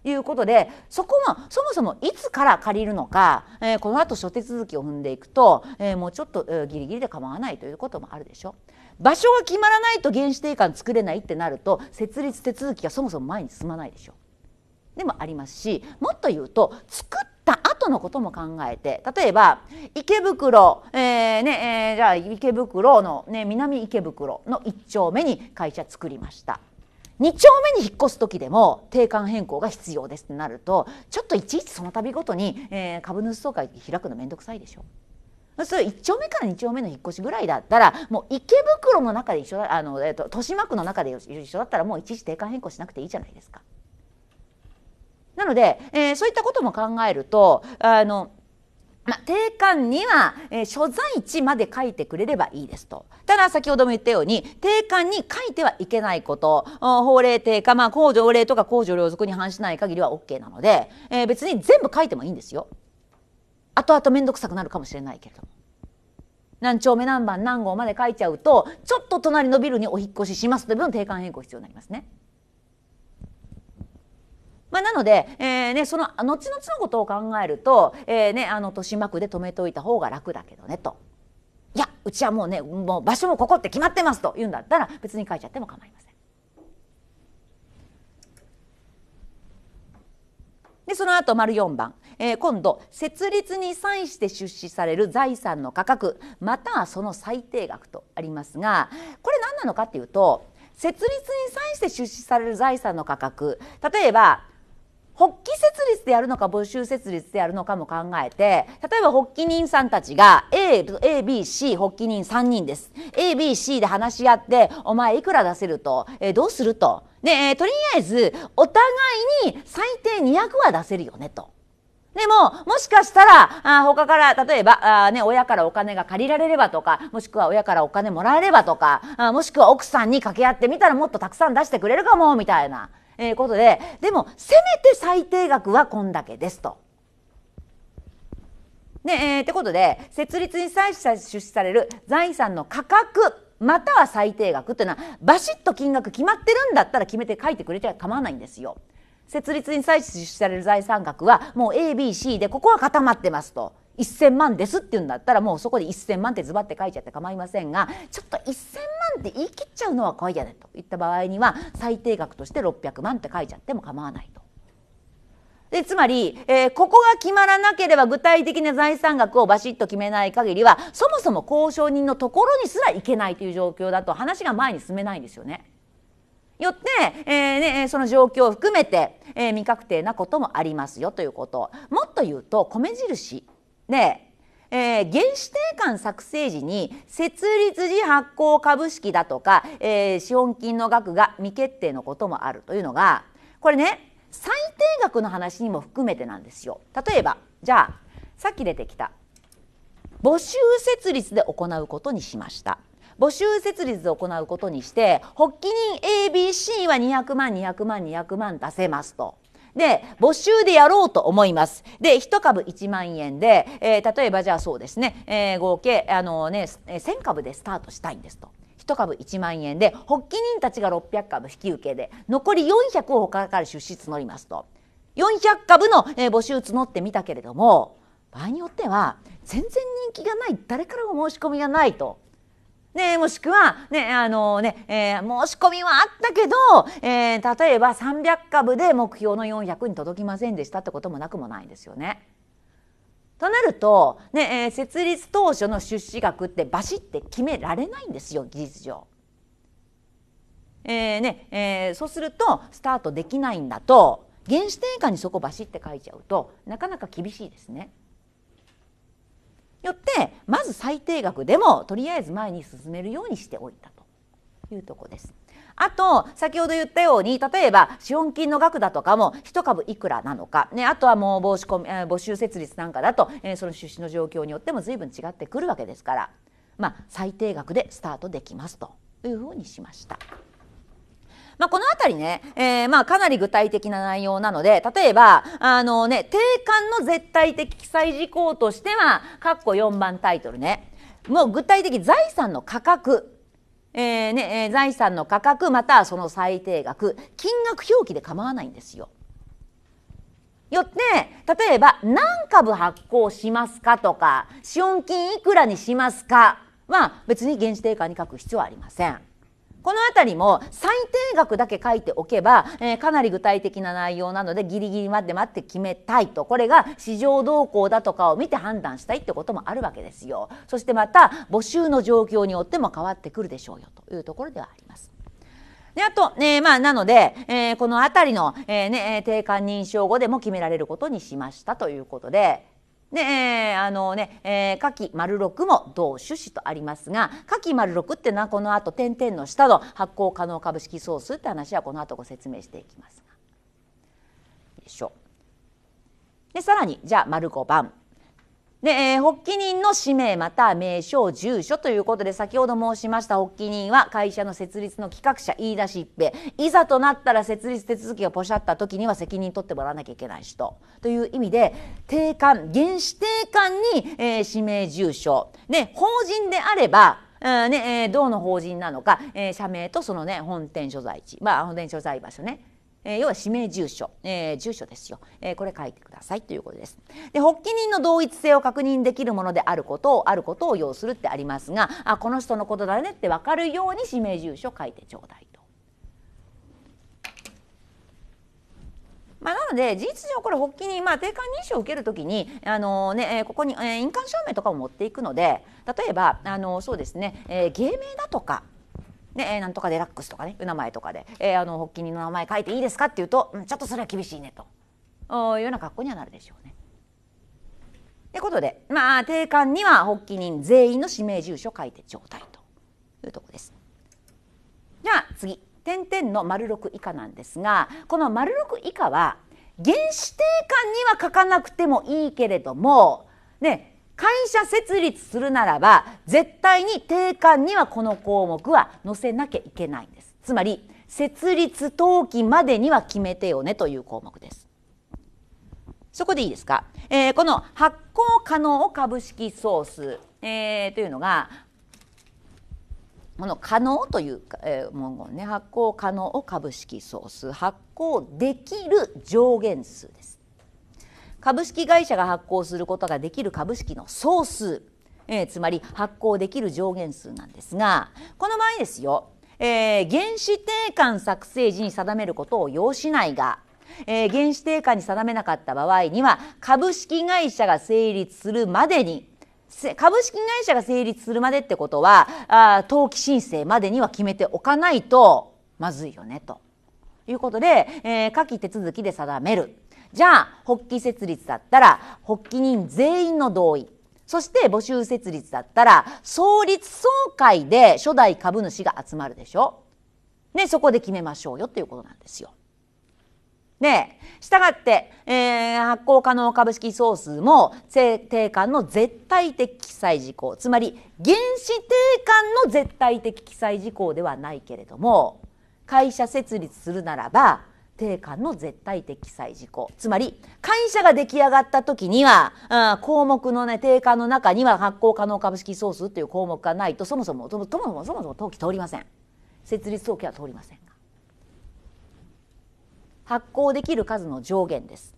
いうことでそこもそもそもいつから借りるのか、えー、この後諸手続きを踏んでいくと、えー、もうちょっと、えー、ギリギリで構わないということもあるでしょ。場所が決まらないと原子定款作れないってなると設立手続きがそもそも前に進まないでしょでもありますしもっと言うと作った後のことも考えて例えば池袋、えーねえー、じゃあ池袋の、ね、南池袋の1丁目に会社作りました。2丁目に引っ越す時でも定款変更が必要ですってなるとちょっといちいちその度ごとに、えー、株主総会開くの面倒くさいでしょ。それ1丁目から2丁目の引っ越しぐらいだったらもう池袋の中で一緒あの、えっと、豊島区の中で一緒だったらもう一時定款変更しなくていいじゃないですか。なので、えー、そういったことも考えるとあのまあ、定款には、えー、所在地まで書いてくれればいいですと。ただ先ほども言ったように定款に書いてはいけないこと法令定か、まあ、公条令とか公条領属に反しない限りは OK なので、えー、別に全部書いてもいいんですよ。後々面倒くさくなるかもしれないけれども何丁目何番何号まで書いちゃうとちょっと隣のビルにお引越ししますという分定款変更必要になりますね。まあ、なので、えーね、その後々のことを考えると、えーね、あの豊島区で止めておいた方が楽だけどねと。いやうちはもうねもう場所もここって決まってますと言うんだったら別に書いちゃっても構いません。でその後丸4番、えー、今度設立に際して出資される財産の価格またはその最低額とありますがこれ何なのかっていうと設立に際して出資される財産の価格例えば発起設立でやるのか募集設立でやるのかも考えて例えば発起人さんたちが ABC 発起人3人です ABC で話し合ってお前いくら出せると、えー、どうすると、で、えー、とりあえずお互いに最低200は出せるよねと。でも、もしかしたら、あ他から、例えば、あね、親からお金が借りられればとか、もしくは親からお金もらえればとか、あもしくは奥さんに掛け合ってみたらもっとたくさん出してくれるかも、みたいな、えー、ことで、でも、せめて最低額はこんだけですと。ねえー、ってことで設立に際して出資される財産の価格または最低額っていうのはバシッと金額決まってるんだったら決めて書いてくれちゃ構わないんですよ。設立に採取される財産額はもう ABC でここは固まってますと。1,000万ですって言うんだったらもうそこで1,000万ってズバって書いちゃって構いませんがちょっと1,000万って言い切っちゃうのは怖いじゃないといった場合には最低額として600万って書いちゃっても構わないと。でつまり、えー、ここが決まらなければ具体的な財産額をバシッと決めない限りはそもそも交渉人のところにすら行けないという状況だと話が前に進めないんですよね。よって、えーね、その状況を含めて、えー、未確定なこともありますよということもっと言うと米印えー、原子定款作成時に設立時発行株式だとか、えー、資本金の額が未決定のこともあるというのがこれね最低額の話にも含めてなんですよ。例えばじゃあさっき出てきた募集設立で行うことにしました。募集設立を行うことにして発起人 ABC は200万200万200万出せますと。で募集でやろうと思います。で1株1万円で、えー、例えばじゃあそうですね、えー、合計あのね1,000株でスタートしたいんですと。1株1万円で発起人たちが600株引き受けで残り400を他から出資募りますと400株の、え募集募ってみたけれども場合によっては全然人気がない誰からも申し込みがないとね、もしくはね、あのねえー、申し込みはあったけど、えー、例えば300株で目標の400に届きませんでしたってこともなくもないんですよね。となると、ねえー、設立当初の出資額ってバシッて決められないんですよ技術上。えーねえー、そうするとスタートできないんだと原始定価にそこバシッて書いちゃうとなかなか厳しいですね。よってまず最低額でもとりあえず前に進めるようにしておいたというとこです。あと先ほど言ったように例えば資本金の額だとかも1株いくらなのか、ね、あとはもう募集募集設立なんかだと、えー、その出資の状況によっても随分違ってくるわけですから、まあ、最低額でスタートできますというふうにしました。まあ、この辺りね、えー、まあかなり具体的な内容なので例えばあの、ね、定款の絶対的記載事項としては括弧4番タイトルねもう具体的財産の価格えーねえー、財産の価格またはその最低額金額表記で構わないんですよ。よって例えば何株発行しますかとか資本金いくらにしますかは別に原資定価に書く必要はありません。この辺りも最低額だけ書いておけば、えー、かなり具体的な内容なのでギリギリまで待って決めたいとこれが市場動向だとかを見て判断したいってこともあるわけですよそしてまた募集の状況によっても変わってくるでしょうよというところではあります。であと、えー、まあ、なので、えー、この辺りの、えーね、定款認証後でも決められることにしましたということでで、えー、あのね、えー、下記丸六も同種子とありますが、下記丸六っていうのはこの後点々の下の発行可能株式総数って話はこの後ご説明していきますが。でしょでさらにじゃあ丸五番で、えー、発起人の氏名また名称住所ということで先ほど申しました発起人は会社の設立の企画者言い出しっ平いざとなったら設立手続きがポシャった時には責任取ってもらわなきゃいけない人という意味で定款原始定款に、えー、氏名住所で法人であればねえー、どの法人なのか、えー、社名とそのね本店所在地まあ本店所在場所ねえー、要は氏名住所、えー、住所ですよ、えー、これ書いてくださいということです。で発起人の同一性を確認できるものであることをあることを要するってありますがあこの人のことだねって分かるように氏名住所書いてちょうだいと。まあ、なので事実上これ発起人、まあ、定款認証を受けるときに、あのね、えここに、えー、印鑑証明とかを持っていくので例えばあのそうですね、えー、芸名だとかね、なんとかデラックスとかね、名前とかで、えー、あの、発起人の名前書いていいですかって言うと、うん、ちょっとそれは厳しいね、というような格好にはなるでしょうね。ってことで、まあ、定款には発起人全員の氏名住所書いてちょうだいというとこです。じゃあ次、点々の丸6以下なんですが、この丸6以下は、原始定款には書かなくてもいいけれども、ね、会社設立するならば絶対に定款にはこの項目は載せなきゃいけないんですつまり設立登記までには決めてよねという項目ですそこでいいですか、えー、この発行可能株式総数、えー、というのがこの可能という、え文言ね発行可能株式総数発行できる上限数です株式会社が発行することができる株式の総数、えー、つまり発行できる上限数なんですがこの場合ですよ、えー、原子定款作成時に定めることを要しないが、えー、原子定款に定めなかった場合には株式会社が成立するまでに株式会社が成立するまでってことはあ登記申請までには決めておかないとまずいよねということで、えー、下記手続きで定めるじゃあ発起設立だったら発起人全員の同意そして募集設立だったら創立総会で初代株主が集まるでしょ。ね、そこで決めましょうよということなんですよ。ねしたがって、えー、発行可能株式総数も定款の絶対的記載事項つまり原始定款の絶対的記載事項ではないけれども会社設立するならば定款の絶対的記載事項つまり会社が出来上がった時にはあ項目のね定款の中には発行可能株式総数っていう項目がないとそもそもそもそもそもそも登記通りません設立登記は通りませんが発行できる数の上限です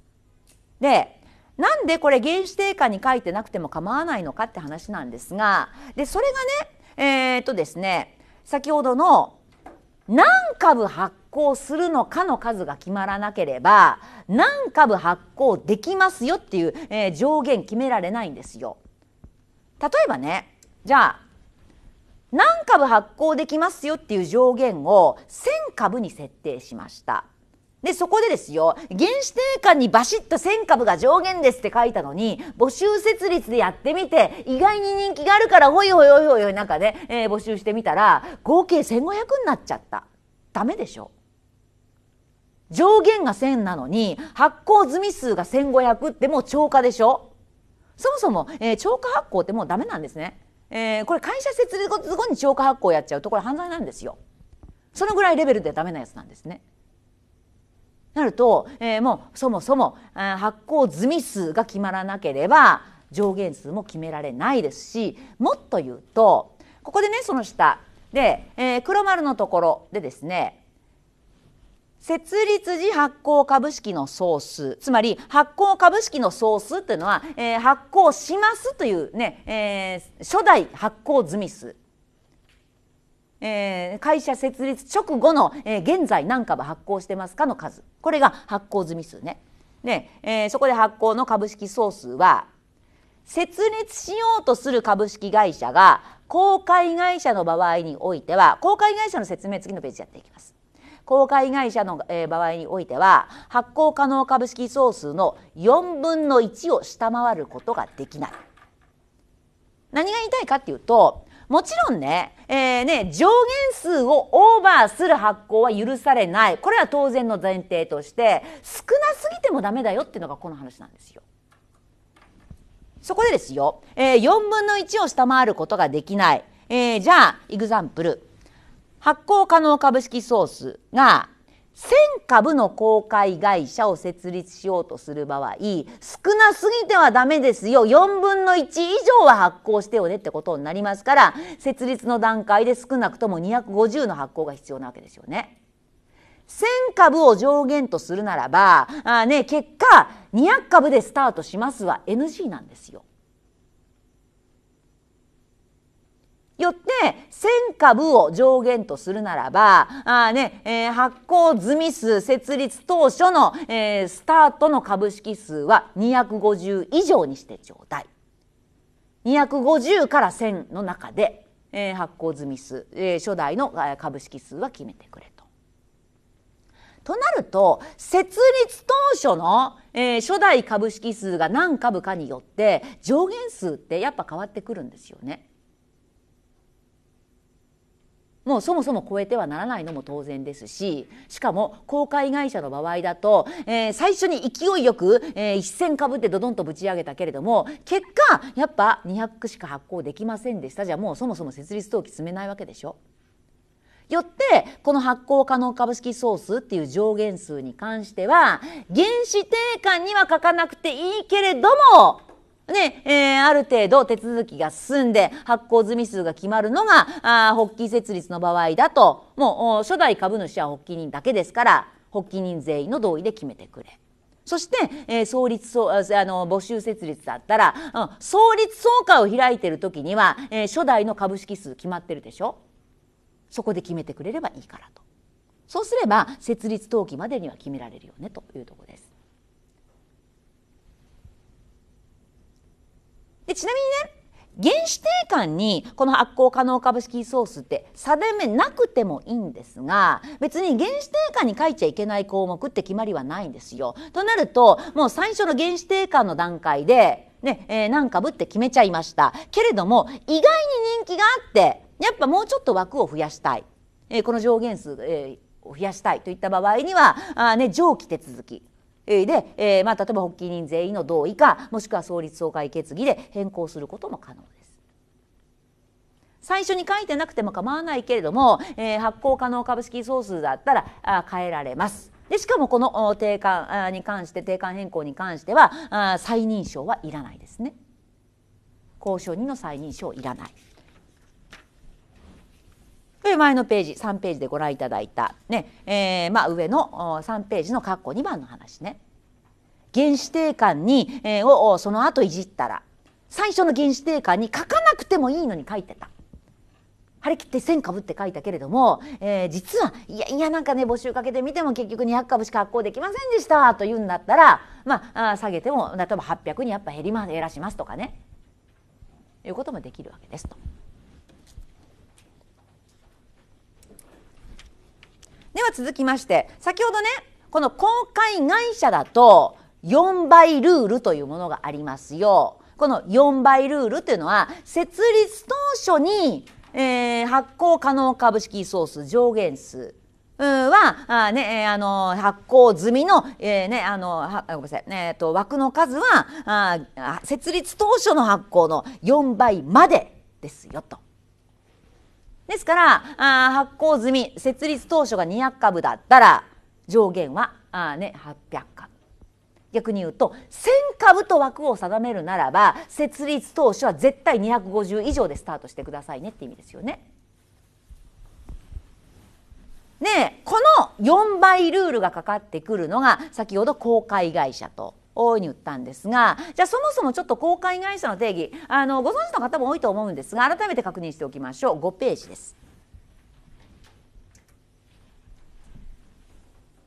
でなんでこれ原始定価に書いてなくても構わないのかって話なんですがでそれがねえー、っとですね先ほどの何株発行するのかの数が決まらなければ何株発行できますよっていう、えー、上限決められないんですよ。例えばねじゃあ何株発行できますよっていう上限を1,000株に設定しました。でそこでですよ原子定価にバシッと1000株が上限ですって書いたのに募集設立でやってみて意外に人気があるからほいほいほいほいなんかね、えー、募集してみたら合計1500になっちゃったダメでしょ上限が1000なのに発行済み数が1500ってもう超過でしょそもそも、えー、超過発行ってもうダメなんですね、えー、これ会社設立後に超過発行やっちゃうとこれ犯罪なんですよそのぐらいレベルでダメなやつなんですねなると、えー、もうそもそも発行済み数が決まらなければ上限数も決められないですしもっと言うとここでねその下で、えー、黒丸のところでですね設立時発行株式の総数つまり発行株式の総数というのは、えー、発行しますというね、えー、初代発行済み数、えー、会社設立直後の、えー、現在何株発行してますかの数これが発行済み数ね。で、えー、そこで発行の株式総数は設立しようとする株式会社が公開会社の場合においては公開会社の説明次のページやっていきます。公開会社の場合においては発行可能株式総数の4分の1を下回ることができない。何が言いたいかっていうともちろんね,、えーね、上限数をオーバーする発行は許されないこれは当然の前提として少なすぎてもダメだよっていうのがこの話なんですよ。そこでですよ、えー、4分の1を下回ることができない、えー、じゃあイグザンプル発行可能株式総数が1000株の公開会社を設立しようとする場合少なすぎてはダメですよ4分の1以上は発行してよねってことになりますから設立の段階で少なくとも250の発行が必要なわけですよね。1000株を上限とするならばあ、ね、結果200株でスタートしますは NG なんですよ。よって1000株を上限とするならばあ、ねえー、発行済み数設立当初の、えー、スタートの株式数は250以上にしてちょうだい。250から1000の中で、えー、発行済み数、えー、初代の株式数は決めてくれと。となると設立当初の、えー、初代株式数が何株かによって上限数ってやっぱ変わってくるんですよね。もうそもそも超えてはならないのも当然ですししかも公開会社の場合だと、えー、最初に勢いよく、えー、一0株ってドドンとぶち上げたけれども結果やっぱ200しか発行できませんでしたじゃあもうそもそも設立登記詰めないわけでしょ。よってこの発行可能株式総数っていう上限数に関しては原資定款には書かなくていいけれどもね、えー、ある程度手続きが進んで発行済み数が決まるのがあ発起設立の場合だともう初代株主は発起人だけですから発起人全員の同意で決めてくれ。そして、えー、創立あの募集設立だったら、うん、創立総会を開いてる時には、えー、初代の株式数決まってるでしょそこで決めてくれればいいからとそうすれば設立登記までには決められるよねというとこです。でちなみにね原子定款にこの発行可能株式ソースって定めなくてもいいんですが別に原子定款に書いちゃいけない項目って決まりはないんですよ。となるともう最初の原子定款の段階でね、えー、何株って決めちゃいましたけれども意外に人気があってやっぱもうちょっと枠を増やしたい、えー、この上限数、えー、を増やしたいといった場合にはあ、ね、上記手続きで、えー、まあ、例えば発起人全員の同意かもしくは創立総会決議で変更することも可能です。最初に書いてなくても構わないけれども、えー、発行可能株式総数だったらあ変えられます。でしかもこの定款に関して定款変更に関してはあ再認証はいらないですね。交渉人の再認証いらない。前のページ3ページでご覧いただいたね、えー、まあ、上の3ページの括弧2番の話ね。原子定感に、えー、をその後いじったら最初の原子定感に書かなくてもいいのに書いてた。張り切って1,000株って書いたけれども、えー、実はいやいやなんかね募集かけてみても結局200株しか発行できませんでしたというんだったら、まあ、あ下げても例えば800にやっぱ減りま減らしますとかねいうこともできるわけですと。では続きまして先ほどねこの公開会社だと4倍ルールというものがありますよ。この4倍ルールというのは設立当初に、えー、発行可能株式総数上限数はあ、ね、えあの発行済みの,、えね、あのごめんなさい、えー、と枠の数はあ設立当初の発行の4倍までですよと。ですからあ発行済み設立当初が200株だったら上限はあ、ね、800株逆に言うと1,000株と枠を定めるならば設立当初は絶対250以上でスタートしてくださいねって意味ですよね。ねこの4倍ルールがかかってくるのが先ほど公開会社と大いに言ったんですがじゃあそもそもちょっと公開会社の定義あのご存知の方も多いと思うんですが改めて確認しておきましょう5ページです。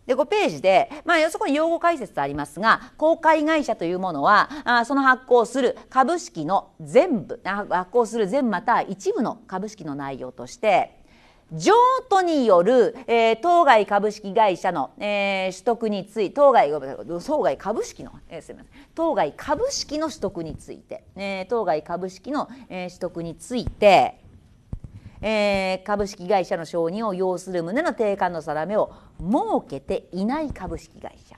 で5ページで、まあ、そこに用語解説ありますが公開会社というものはあその発行する株式の全部発行する全または一部の株式の内容として譲渡による、えー、当該株式会社の、えー、取得につい当該当該株式の、えー、すみません当該株式の取得について、えー、当該株式の、えー、取得について、えー、株式会社の承認を要する旨の定款の定めを設けていない株式会社。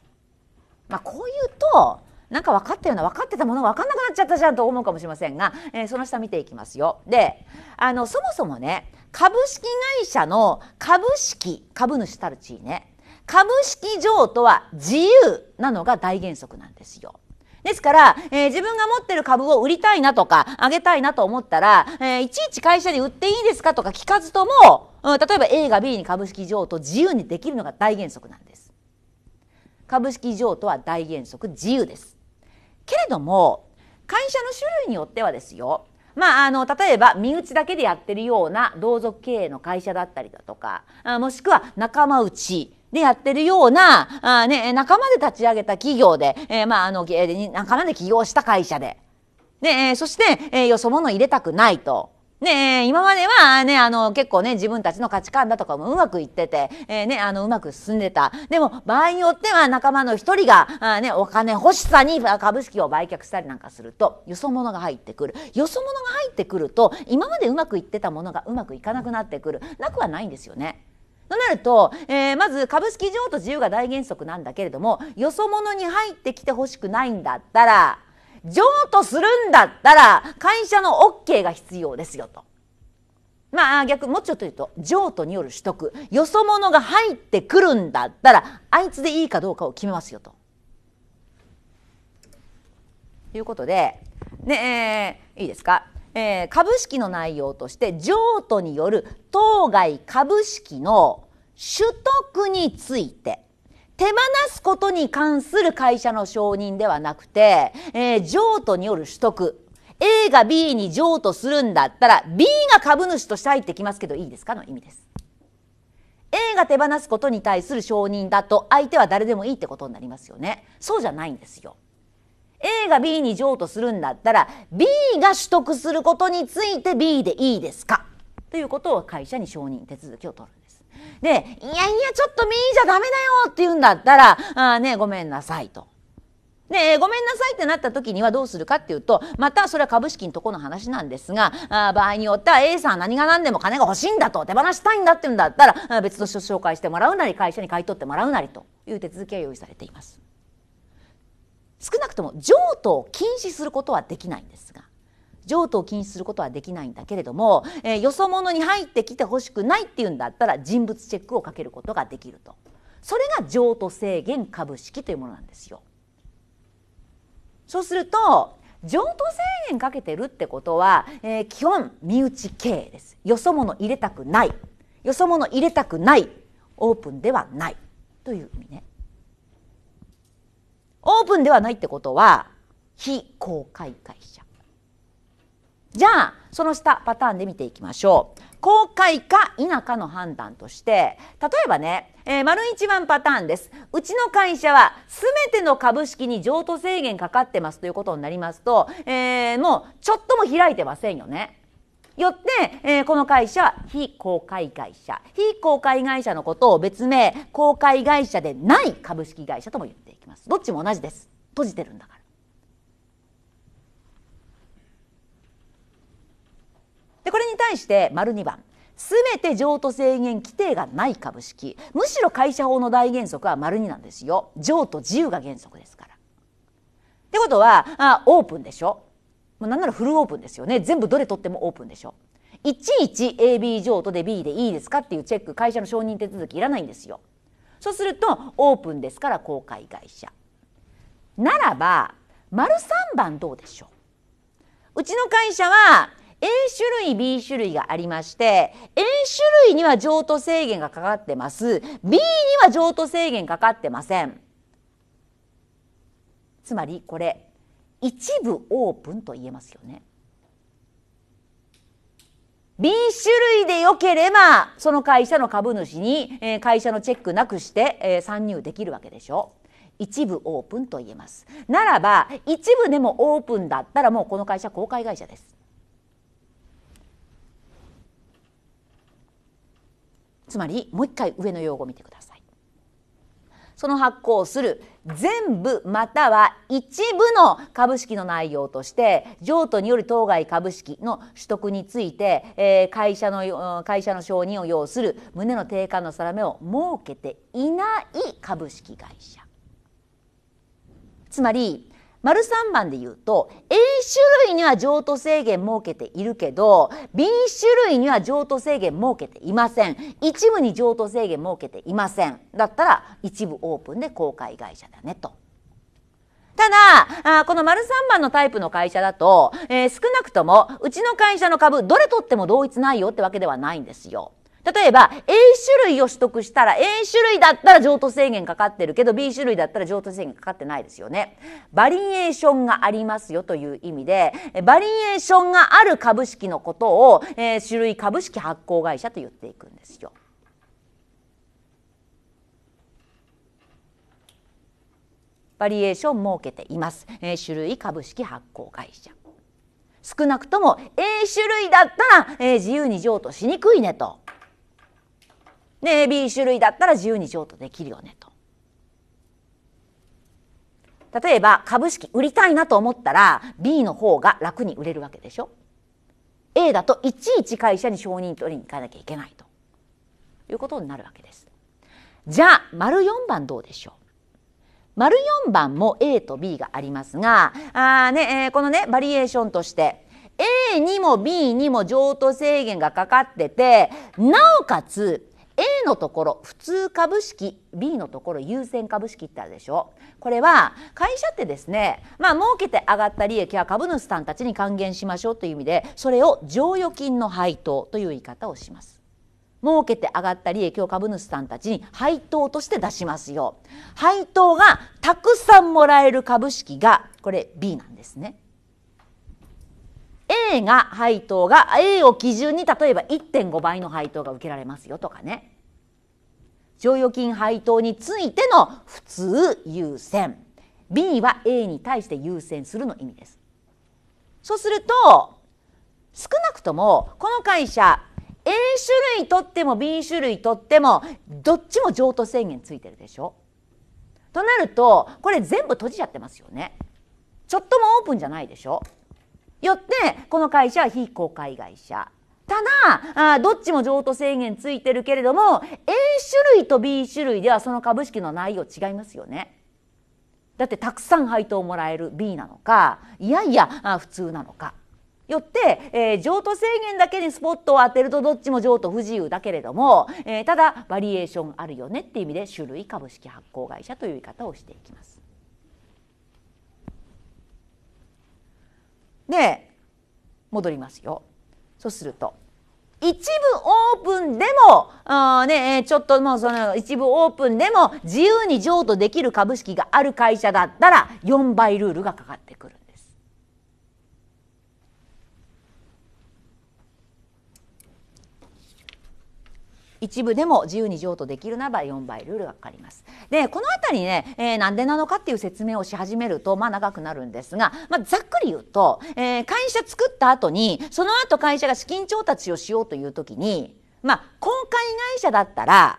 まあ、こういうとなんか分かったような分かってたものが分かんなくなっちゃったじゃんと思うかもしれませんが、えー、その下見ていきますよ。であのそもそもね株式会社の株式株主たる地位ね株式譲渡は自由なのが大原則なんですよ。ですから、えー、自分が持ってる株を売りたいなとか、あげたいなと思ったら、えー、いちいち会社に売っていいですかとか聞かずとも、うん、例えば A が B に株式譲渡自由にできるのが大原則なんです。株式譲渡は大原則自由です。けれども、会社の種類によってはですよ、まあ、あの例えば身内だけでやってるような同族経営の会社だったりだとかあもしくは仲間内でやってるようなあ、ね、仲間で立ち上げた企業で、えー、まあ、あの仲間で起業した会社でで、えー、そして、えー、よそ者入れたくないと。ねえ、今まではね、あの、結構ね、自分たちの価値観だとかもうまくいってて、えー、ね、あの、うまく進んでた。でも、場合によっては仲間の一人が、あね、お金欲しさに株式を売却したりなんかすると、よそ者が入ってくる。よそ者が入ってくると、今までうまくいってたものがうまくいかなくなってくる。なくはないんですよね。となると、えー、まず株式譲渡自由が大原則なんだけれども、よそ者に入ってきてほしくないんだったら、譲渡するんだったら会社の OK が必要ですよと。まあ逆もうちょっと言うと譲渡による取得よそ者が入ってくるんだったらあいつでいいかどうかを決めますよと。ということで、ねえー、いいですか、えー、株式の内容として譲渡による当該株式の取得について手放すことに関する会社の承認ではなくて、えー、譲渡による取得 A が B に譲渡するんだったら B が株主として入ってきますけどいいですかの意味です。A が手放すことに対する承認だと相手は誰でもいいってことになりますよね。そうじゃないんですよ。A が B に譲渡するんだったら B が取得することについて B でいいですかということを会社に承認手続きを取るで、いやいや、ちょっとミーじゃダメだよって言うんだったら、あね、ごめんなさいと。で、ごめんなさいってなった時にはどうするかっていうと、またそれは株式のとこの話なんですが、あ場合によっては A さん何が何でも金が欲しいんだと、手放したいんだっていうんだったら、別の人紹介してもらうなり、会社に買い取ってもらうなりという手続きが用意されています。少なくとも譲渡を禁止することはできないんですが、譲渡を禁止することはできないんだけれども、えー、よそ者に入ってきてほしくないっていうんだったら人物チェックをかけることができるとそれが譲渡制限株式というものなんですよ。そうすると譲渡制限かけてるってことは、えー、基本身内経営ですよそ者入れたくないよそ者入れたくないオープンではないという意味ねオープンではないってことは非公開会社じゃあその下パターンで見ていきましょう公開か否かの判断として例えばね、えー、丸一番パターンですうちの会社は全ての株式に譲渡制限かかってますということになりますと、えー、もうちょっとも開いてませんよねよって、えー、この会社は非公開会社非公開会社のことを別名公開会社でない株式会社とも言っていきますどっちも同じです閉じてるんだからでこれに対して丸2番全て譲渡制限規定がない株式むしろ会社法の大原則は丸2なんですよ譲渡自由が原則ですから。ってことはあオープンでしょもうなんならフルオープンですよね全部どれ取ってもオープンでしょいちいち AB 譲渡で B でいいですかっていうチェック会社の承認手続きいらないんですよそうするとオープンですから公開会社ならば丸3番どうでしょううちの会社は A 種類 B 種類がありまして A 種類には譲渡制限がかかってます B には譲渡制限かかってませんつまりこれ一部オープンと言えますよね B 種類でよければその会社の株主に会社のチェックなくして参入できるわけでしょ一部オープンと言えますならば一部でもオープンだったらもうこの会社公開会社ですつまりもう一回上の用語を見てくださいその発行する全部または一部の株式の内容として譲渡による当該株式の取得について、えー、会社の会社の承認を要する旨の定款の定めを設けていない株式会社つまり丸3番で言うと A 種類には譲渡制限設けているけど B 種類には譲渡制限設けていません一部に譲渡制限設けていませんだったら一部オープンで公開会社だねと。ただあこの丸3番のタイプの会社だと、えー、少なくともうちの会社の株どれ取っても同一ないよってわけではないんですよ。例えば A 種類を取得したら A 種類だったら譲渡制限かかってるけど B 種類だったら譲渡制限かかってないですよね。バリエーションがありますよという意味でバリエーションがある株式のことを、えー、種類株式発行会社と言っていくんですよ。バリエーション設けています、えー、種類株式発行会社少なくとも A 種類だったら、えー、自由に譲渡しにくいねとで B 種類だったら自由に譲渡できるよねと。例えば株式売りたいなと思ったら B の方が楽に売れるわけでしょ A だといちいち会社に承認取りに行かなきゃいけないということになるわけです。じゃあ丸4番どうでしょう丸四番も A と B がありますがあ、ねえー、このねバリエーションとして A にも B にも譲渡制限がかかっててなおかつ A のところ普通株式 B のところ優先株式ってあるでしょこれは会社ってですねまあ儲けて上がった利益は株主さんたちに還元しましょうという意味でそれを剰余金の配当という言い方をします。儲けて上がった利益を株主さんたちに配当として出しますよ。配当がたくさんもらえる株式がこれ B なんですね。A が配当が A を基準に例えば1.5倍の配当が受けられますよとかね剰余金配当についての普通優先 B は A に対して優先するの意味ですそうすると少なくともこの会社 A 種類取っても B 種類取ってもどっちも譲渡制限ついてるでしょとなるとこれ全部閉じちゃってますよねちょっともオープンじゃないでしょよってこの会社は非公開会社ただあどっちも譲渡制限ついてるけれども A 種類と B 種類ではその株式の内容違いますよね。だってたくさん配当をもらえる B なのかいやいやあ普通なのか。よって、えー、譲渡制限だけにスポットを当てるとどっちも譲渡不自由だけれども、えー、ただバリエーションあるよねっていう意味で種類株式発行会社という言い方をしていきます。で戻りますよそうすると一部オープンでもあ、ね、ちょっともうその一部オープンでも自由に譲渡できる株式がある会社だったら4倍ルールがかかってくる一部でも自由に譲渡できるならば4倍ルールがかかります。でこの辺りね、えー、なんでなのかっていう説明をし始めると、まあ、長くなるんですが、まあ、ざっくり言うと、えー、会社作った後にその後会社が資金調達をしようという時に、まあ、公開会社だったら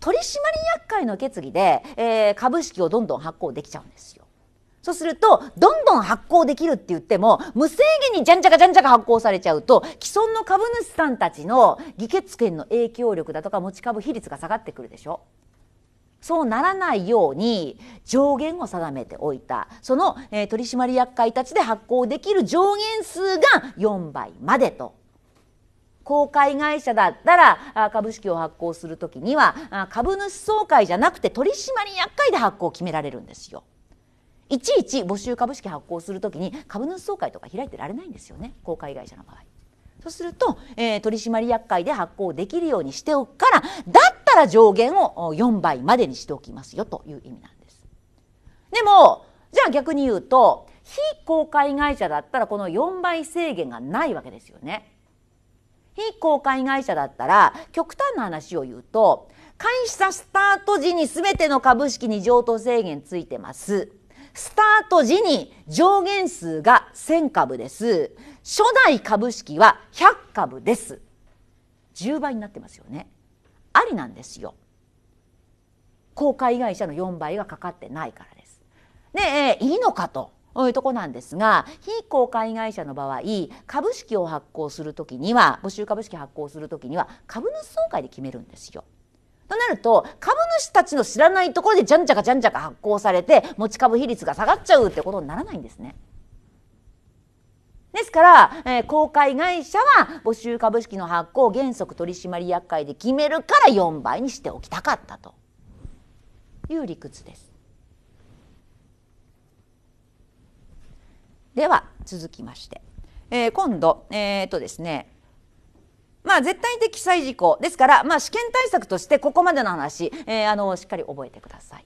取締役会の決議で、えー、株式をどんどん発行できちゃうんですよ。そうするとどんどん発行できるって言っても無制限にじゃんじゃかじゃんじゃか発行されちゃうと既存の株主さんたちの議決権の影響力だとか持ち株比率が下がってくるでしょ。そうならないように上限を定めておいたその、えー、取締役会たちで発行できる上限数が4倍までと公開会社だったら株式を発行する時には株主総会じゃなくて取締役会で発行を決められるんですよ。いちいち募集株式発行するときに株主総会とか開いてられないんですよね公開会社の場合。そうすると、えー、取締役会で発行できるようにしておくからだったら上限を4倍までにしておきますよという意味なんです。でもじゃあ逆に言うと非公開会社だったらこの4倍制限がないわけですよね。非公開会社だったら極端な話を言うと会社スタート時に全ての株式に譲渡制限ついてます。スタート時に上限数が1000株です。初代株式は100株です。10倍になってますよね。ありなんですよ。公開会社の4倍がかかってないからです。で、えいいのかと。いうとこなんですが非公開会社の場合株式を発行する時には募集株式発行する時には株主総会で決めるんですよ。となると株主たちの知らないところでじゃんじゃかじゃんじゃか発行されて持ち株比率が下がっちゃうってことにならないんですね。ですから、えー、公開会社は募集株式の発行を原則取締役会で決めるから4倍にしておきたかったという理屈です。では続きまして、えー、今度、えー、っとですねまあ、絶対的記載事項ですから、まあ、試験対策としてここまでの話、えー、あのしっかり覚えてください。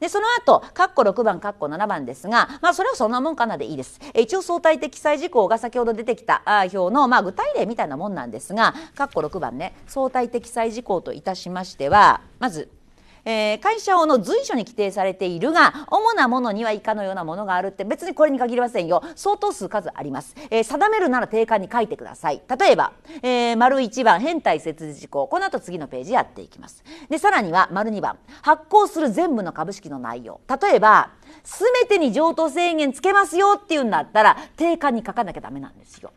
でその後括弧6番括弧7番ですが、まあ、それはそんなもんかなでいいです。え一応相対的記載事項が先ほど出てきたあ表の、まあ、具体例みたいなもんなんですが括弧6番ね相対的記載事項といたしましてはまず「えー、会社法の随所に規定されているが主なものには以下のようなものがあるって別にこれに限りませんよ相当数数あります、えー、定めるなら定款に書いてください例えば、えー、丸1番変態設立事項この後次のページやっていきますでさらには丸2番発行する全部の株式の内容例えば全てに譲渡制限つけますよっていうんだったら定款に書かなきゃダメなんですよ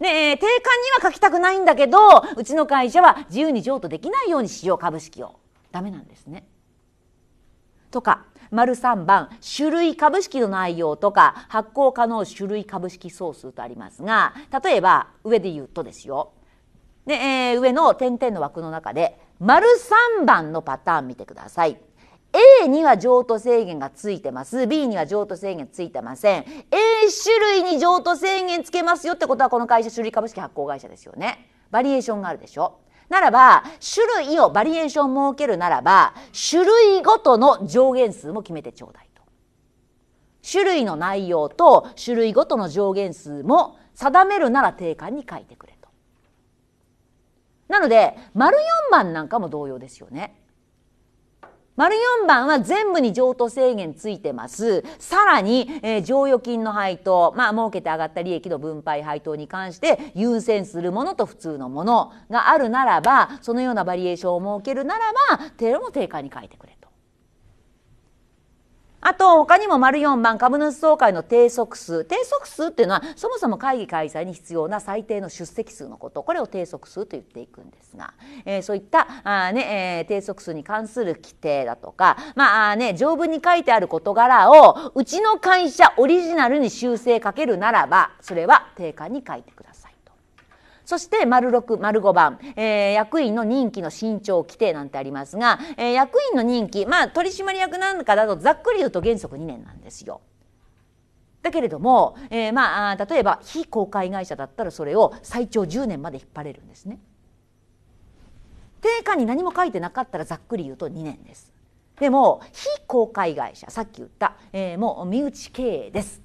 ね定款には書きたくないんだけどうちの会社は自由に譲渡できないようにしよう株式をダメなんですね。とか丸3番種類株式の内容とか発行可能種類株式総数とありますが例えば上で言うとですよ、ねえ上の点々の枠の中で丸3番のパターン見てください。A には譲渡制限がついてます B には譲渡制限ついてません A 種類に譲渡制限つけますよってことはこの会社種類株式発行会社ですよねバリエーションがあるでしょならば種類をバリエーション設けるならば種類ごとの上限数も決めてちょうだいと種類の内容と種類ごとの上限数も定めるなら定款に書いてくれとなので丸4番なんかも同様ですよね丸4番は全部に譲渡制限ついてます。さらに、えー、剰余金の配当、まあ、儲けて上がった利益の分配配当に関して優先するものと普通のものがあるならば、そのようなバリエーションを設けるならば、テロも定価に書いてくれと。あと他にも丸4番株主総会の定則数定則数っていうのはそもそも会議開催に必要な最低の出席数のことこれを定則数と言っていくんですが、えー、そういったあ、ねえー、定則数に関する規定だとか、まあね、条文に書いてある事柄をうちの会社オリジナルに修正かけるならばそれは定款に書いてください。そして丸六、丸五番、えー、役員の任期の伸長規定なんてありますが、えー、役員の任期まあ取締役なんかだとざっくり言うと原則2年なんですよ。だけれども、えー、まあ例えば非公開会社だったらそれを最長10年まで引っ張れるんですね。定価に何も書いてなかったらざっくり言うと2年です。でも非公開会社さっき言った、えー、もう身内経営です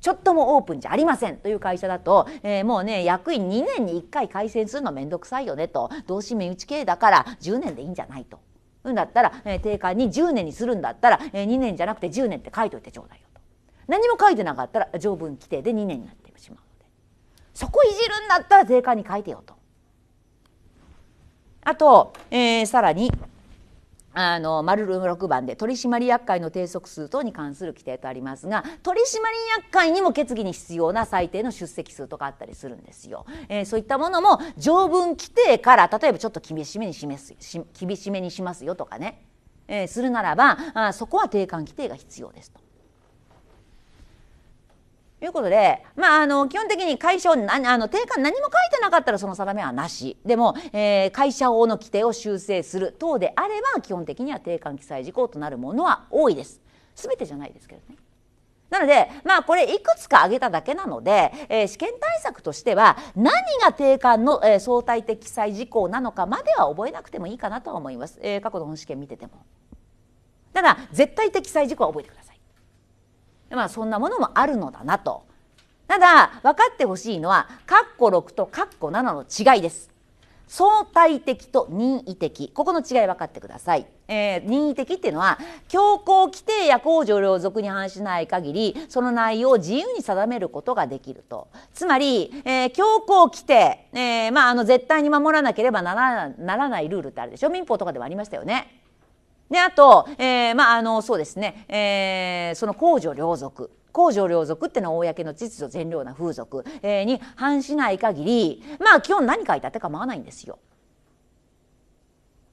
ちょっともオープンじゃありませんという会社だと、えー、もうね役員2年に1回改正するの面倒くさいよねと同志打内系だから10年でいいんじゃないと。うんだったら、えー、定価に10年にするんだったら、えー、2年じゃなくて10年って書いといてちょうだいよと。何も書いてなかったら条文規定で2年になってしまうのでそこいじるんだったら定価に書いてよと。あと、えー、さらにあの丸6番で取締役会の定則数等に関する規定とありますが取締役会にも決議に必要な最低の出席数とかあったりするんですよ。えー、そういったものも条文規定から例えばちょっと厳しめに示す厳しめにしますよとかね、えー、するならばあそこは定款規定が必要ですと。いうことで、まあ、あの基本的に会社をなあの定款何も書いてなかったらその定めはなしでも、えー、会社法の規定を修正する等であれば基本的には定款記載事項となるものは多いです。全てじゃないですけどね。なので、まあ、これいくつか挙げただけなので、えー、試験対策としては何が定款の、えー、相対的記載事項なのかまでは覚えなくてもいいかなとは思います、えー、過去の本試験見てても。ただ絶対的記載事項は覚えてください。まあ、そんなものもあるのだなと。ただ分かってほしいのは括弧6と括弧7の違いです。相対的と任意的ここの違い分かってください、えー、任意的っていうのは強行規定や公序両属に反しない限りその内容を自由に定めることができるとつまり、えー、強行規定、えーまあ、あの絶対に守らなければならならないルールってあるでしょ民法とかでもありましたよね。であと、えー、まああのそうですね、えー、その公序良俗公序良俗ってのは公の秩序善良な風俗、えー、に反しない限りまあ基本何書いてあって構わないんですよ。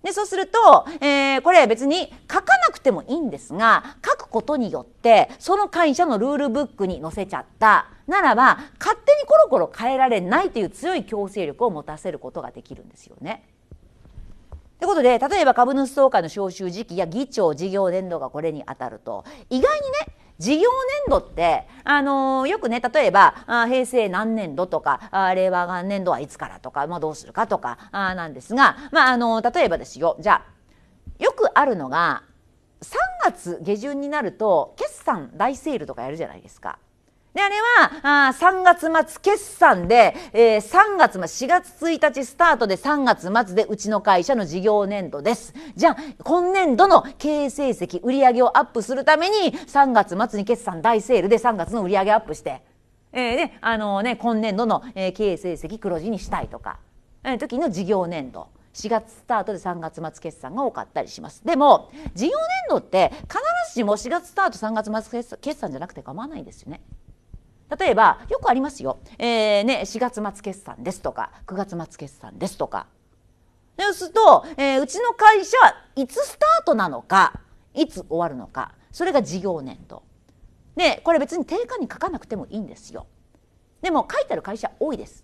でそうすると、えー、これ別に書かなくてもいいんですが書くことによってその会社のルールブックに載せちゃったならば勝手にコロコロ変えられないという強い強制力を持たせることができるんですよね。ということで例えば株主総会の招集時期や議長事業年度がこれに当たると意外にね事業年度って、あのー、よくね例えばあ平成何年度とかあ令和元年度はいつからとか、まあ、どうするかとかあなんですが、まああのー、例えばですよじゃあよくあるのが3月下旬になると決算大セールとかやるじゃないですか。であれはあ3月末決算で、えー、3月末4月1日スタートで3月末でうちの会社の事業年度ですじゃあ今年度の経営成績売上をアップするために3月末に決算大セールで3月の売上アップして、えーであのね、今年度の、え経営成績黒字にしたいとか、えー、時の事業年度。4月スタートで3月末決算が多かったりしますでも事業年度って必ずしも4月スタート3月末決算じゃなくて構わないんですよね。例えばよくありますよ、えーね、4月末決算ですとか9月末決算ですとかそうすると、えー、うちの会社はいつスタートなのかいつ終わるのかそれが事業年度でこれ別に定価に書かなくてもいいんですよでも書いてある会社多いです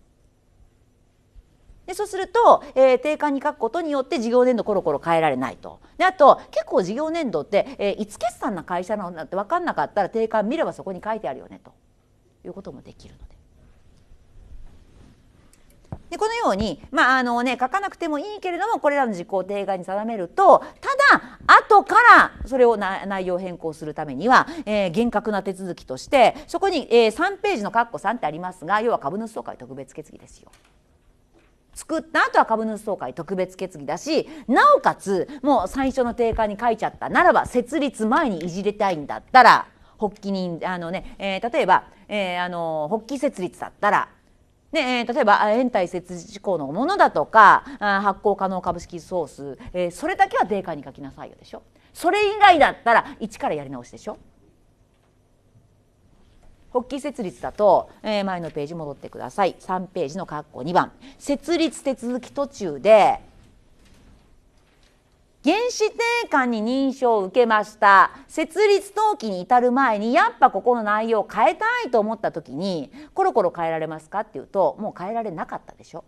でそうすると、えー、定価に書くことによって事業年度コロコロ変えられないとであと結構事業年度って、えー、いつ決算な会社なのって分かんなかったら定価見ればそこに書いてあるよねと。いうこともできるので。でこのように、まああのね、書かなくてもいいけれどもこれらの事項を定外に定めるとただ後からそれを内容変更するためには、えー、厳格な手続きとしてそこに、えー、3ページの括弧3ってありますが要は株主総会特別決議ですよ。作った後は株主総会特別決議だしなおかつもう最初の定款に書いちゃったならば設立前にいじりたいんだったら発起人あのね、えー、例えば、えー、あの発起設立だったらね、えー、例えば延滞設置事項のものだとか発行可能株式ソース、えー、それだけは定価に書きなさいよでしょそれ以外だったら一からやり直しでしょ発起設立だと、えー、前のページ戻ってください3ページの括弧2番設立手続き途中で原始定款に認証を受けました設立登記に至る前にやっぱここの内容を変えたいと思った時にコロコロ変えられますかっていうともう変えられなかったでしょ。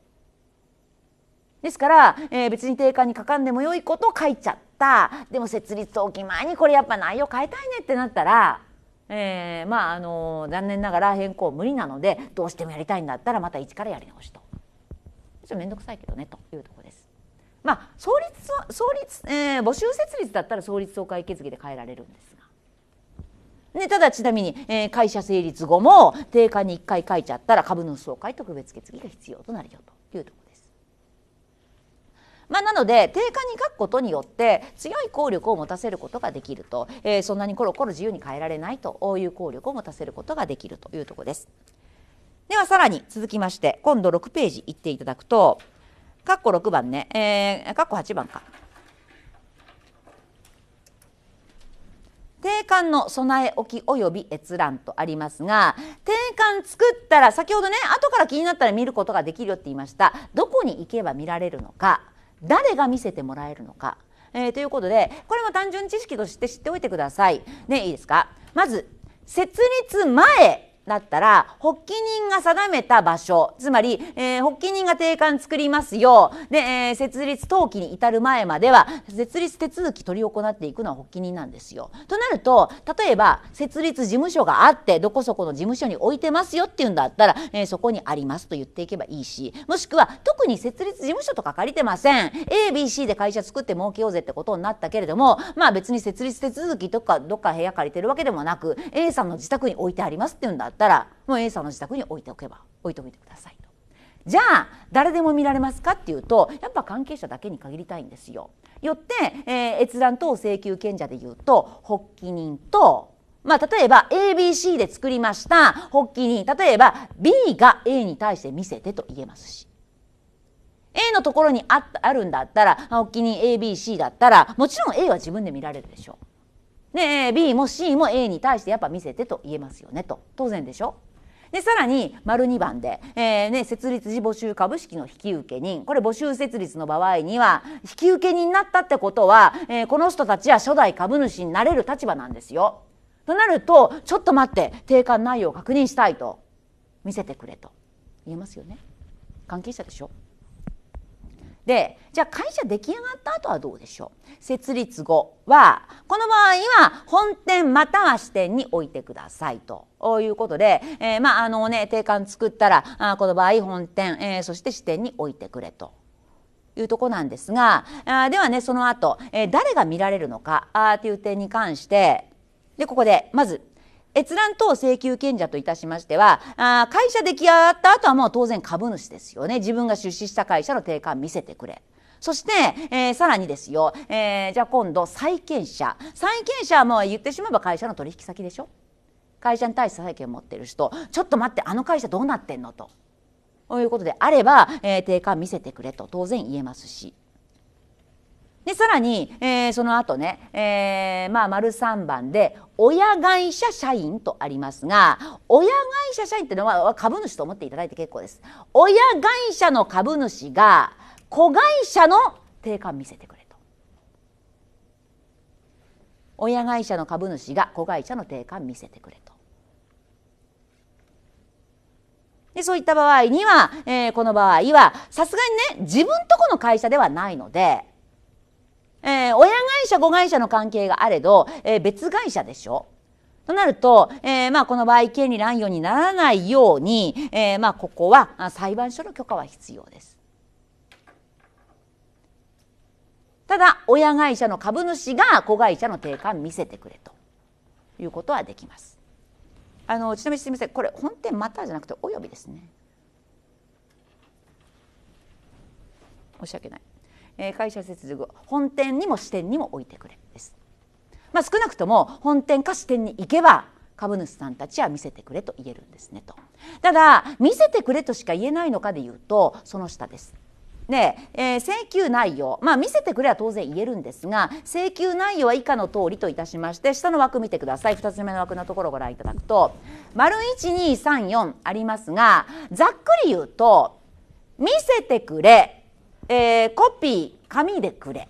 ですから、えー、別に定款に書かんでもよいこと書いちゃったでも設立登記前にこれやっぱ内容変えたいねってなったら、えー、まあ、あのー、残念ながら変更無理なのでどうしてもやりたいんだったらまた一からやり直しと。ちょっと面倒くさいけどねというとこです。まあ創立創立、えー、募集設立だったら創立総会決議で変えられるんですが、ね、ただちなみに、えー、会社成立後も定価に1回書いちゃったら株主総会特別決議が必要となるよというところです。まあ、なので定価に書くことによって強い効力を持たせることができると、えー、そんなにコロコロ自由に変えられないという効力を持たせることができるというところです。ではさらに続きまして今度6ページ行っていただくとかっこ番ね、えー、かっこ番か。定款の備え置き及び閲覧とありますが定款作ったら先ほどね後から気になったら見ることができるよって言いましたどこに行けば見られるのか誰が見せてもらえるのか、えー、ということでこれも単純知識として知っておいてください。ねいいですかまず設立前だったら発起人が定めた場所つまり、えー、発起人が定款作りますよで、えー、設立登記に至る前までは設立手続き執り行っていくのは発起人なんですよ。となると例えば設立事務所があってどこそこの事務所に置いてますよっていうんだったら、えー、そこにありますと言っていけばいいしもしくは特に設立事務所とか借りてません ABC で会社作って儲けようぜってことになったけれどもまあ別に設立手続きとかどっか部屋借りてるわけでもなく A さんの自宅に置いてありますっていうんだったらったらもう A さんの自宅に置いておけば置いておいてくださいと。じゃあ誰でも見られますかっていうとやっぱ関係者だけに限りたいんですよ。よって、えー、閲覧等請求権者でいうと発起人とまあ、例えば ABC で作りました発起人例えば B が A に対して見せてと言えますし A のところにああるんだったら発起人 ABC だったらもちろん A は自分で見られるでしょう。で B も C も A に対してやっぱ見せてと言えますよねと当然でしょでさらに丸2番で、えーね、設立時募集株式の引受人これ募集設立の場合には引受人になったってことは、えー、この人たちは初代株主になれる立場なんですよ。となるとちょっと待って定款内容を確認したいと見せてくれと言えますよね。関係者でしょでじゃあ会社出来上がった後はどうでしょう設立後はこの場合は本店または支店に置いてくださいということで、えー、まああのね定款作ったらあこの場合本店、えー、そして支店に置いてくれというとこなんですがあではねその後、えー、誰が見られるのかあという点に関してでここでまず閲覧等請求権者といたしましてはあ会社出来上がった後はもう当然株主ですよね自分が出資した会社の定価見せてくれ。そして、えー、さらにですよ、えー、じゃあ今度債権者債権者はもう言ってしまえば会社の取引先でしょ会社に対して債権を持ってる人ちょっと待ってあの会社どうなってんのということであれば、えー、定価見せてくれと当然言えますしでさらに、えー、その後ね、えー、まあ丸3番で親会社社員とありますが親会社社員っていうのは株主と思っていただいて結構です。親会社の株主が子会社の定款見せてくれと。親会社の株主が子会社の定款見せてくれと。でそういった場合には、えー、この場合はさすがにね自分とこの会社ではないのでえー、親会社子会社の関係があれど、えー、別会社でしょとなると、えー、まあ、この場合権利乱用にならないように、えー、まあ、ここは裁判所の許可は必要です。ただ親会社の株主が子会社の定価を見せてくれということはできます。あのちなみにすみませんこれ本店またじゃなくておよびですね。申し訳ない。えー、会社接続本店にも支店にも置いてくれです、まあ、少なくとも本店か支店に行けば株主さんたちは見せてくれと言えるんですねとただ見せてくれとしか言えないのかで言うとその下ですねえー、請求内容、まあ、見せてくれは当然言えるんですが請求内容は以下の通りといたしまして下の枠見てください2つ目の枠のところをご覧いただくと丸1234ありますがざっくり言うと見せてくれえー、コピー紙でくれ、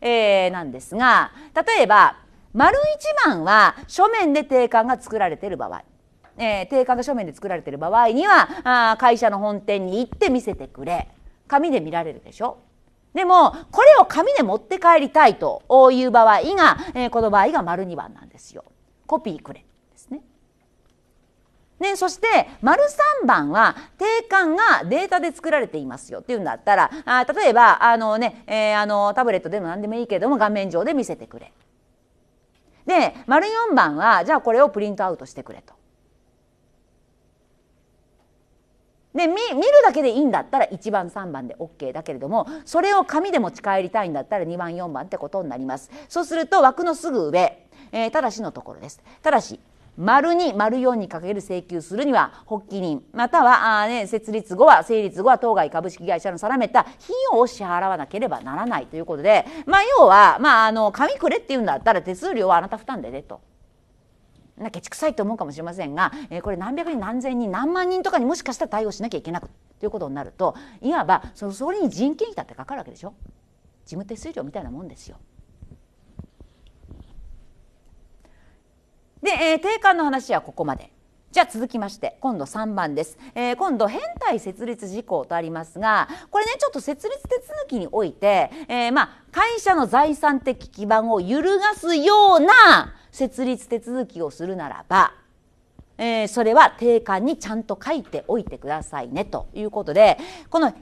えー、なんですが例えば丸一番は書面で定款が作られている場合、えー、定款が書面で作られている場合にはあ会社の本店に行って見せてくれ紙で見られるでしょ。でもこれを紙で持って帰りたいという場合が、えー、この場合が丸2番なんですよ。コピーくれね、そして丸3番は定款がデータで作られていますよっていうんだったらあ例えばあのね、えー、あのタブレットでも何でもいいけれども画面上で見せてくれ。で丸4番はじゃあこれをプリントアウトしてくれと。で見見るだけでいいんだったら1番3番で OK だけれどもそれを紙で持ち帰りたいんだったら2番4番ってことになります。そうすると枠のすぐ上、えー、ただしのところです。ただし丸2丸4にかける請求するには発起人またはあ、ね、設立後は成立後は当該株式会社の定めた費用を支払わなければならないということで、まあ、要は、まあ、あの紙くれっていうんだったら手数料はあなた負担でねと。なケチくさいと思うかもしれませんが、えー、これ何百人何千人何万人とかにもしかしたら対応しなきゃいけなくということになるといわばそそれに人件費だってかかるわけでしょ事務手数料みたいなもんですよ。で、えー、定款の話はここまで。じゃあ続きまして今度3番です、えー、今度変態設立事項とありますがこれねちょっと設立手続きにおいて、えー、まあ、会社の財産的基盤を揺るがすような設立手続きをするならばえー、それは定款にちゃんと書いておいてくださいねということでこの変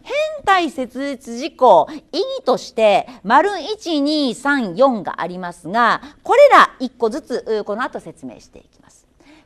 態設立事項意義として丸1234がありますがこれら1個ずつこの後説明していきます。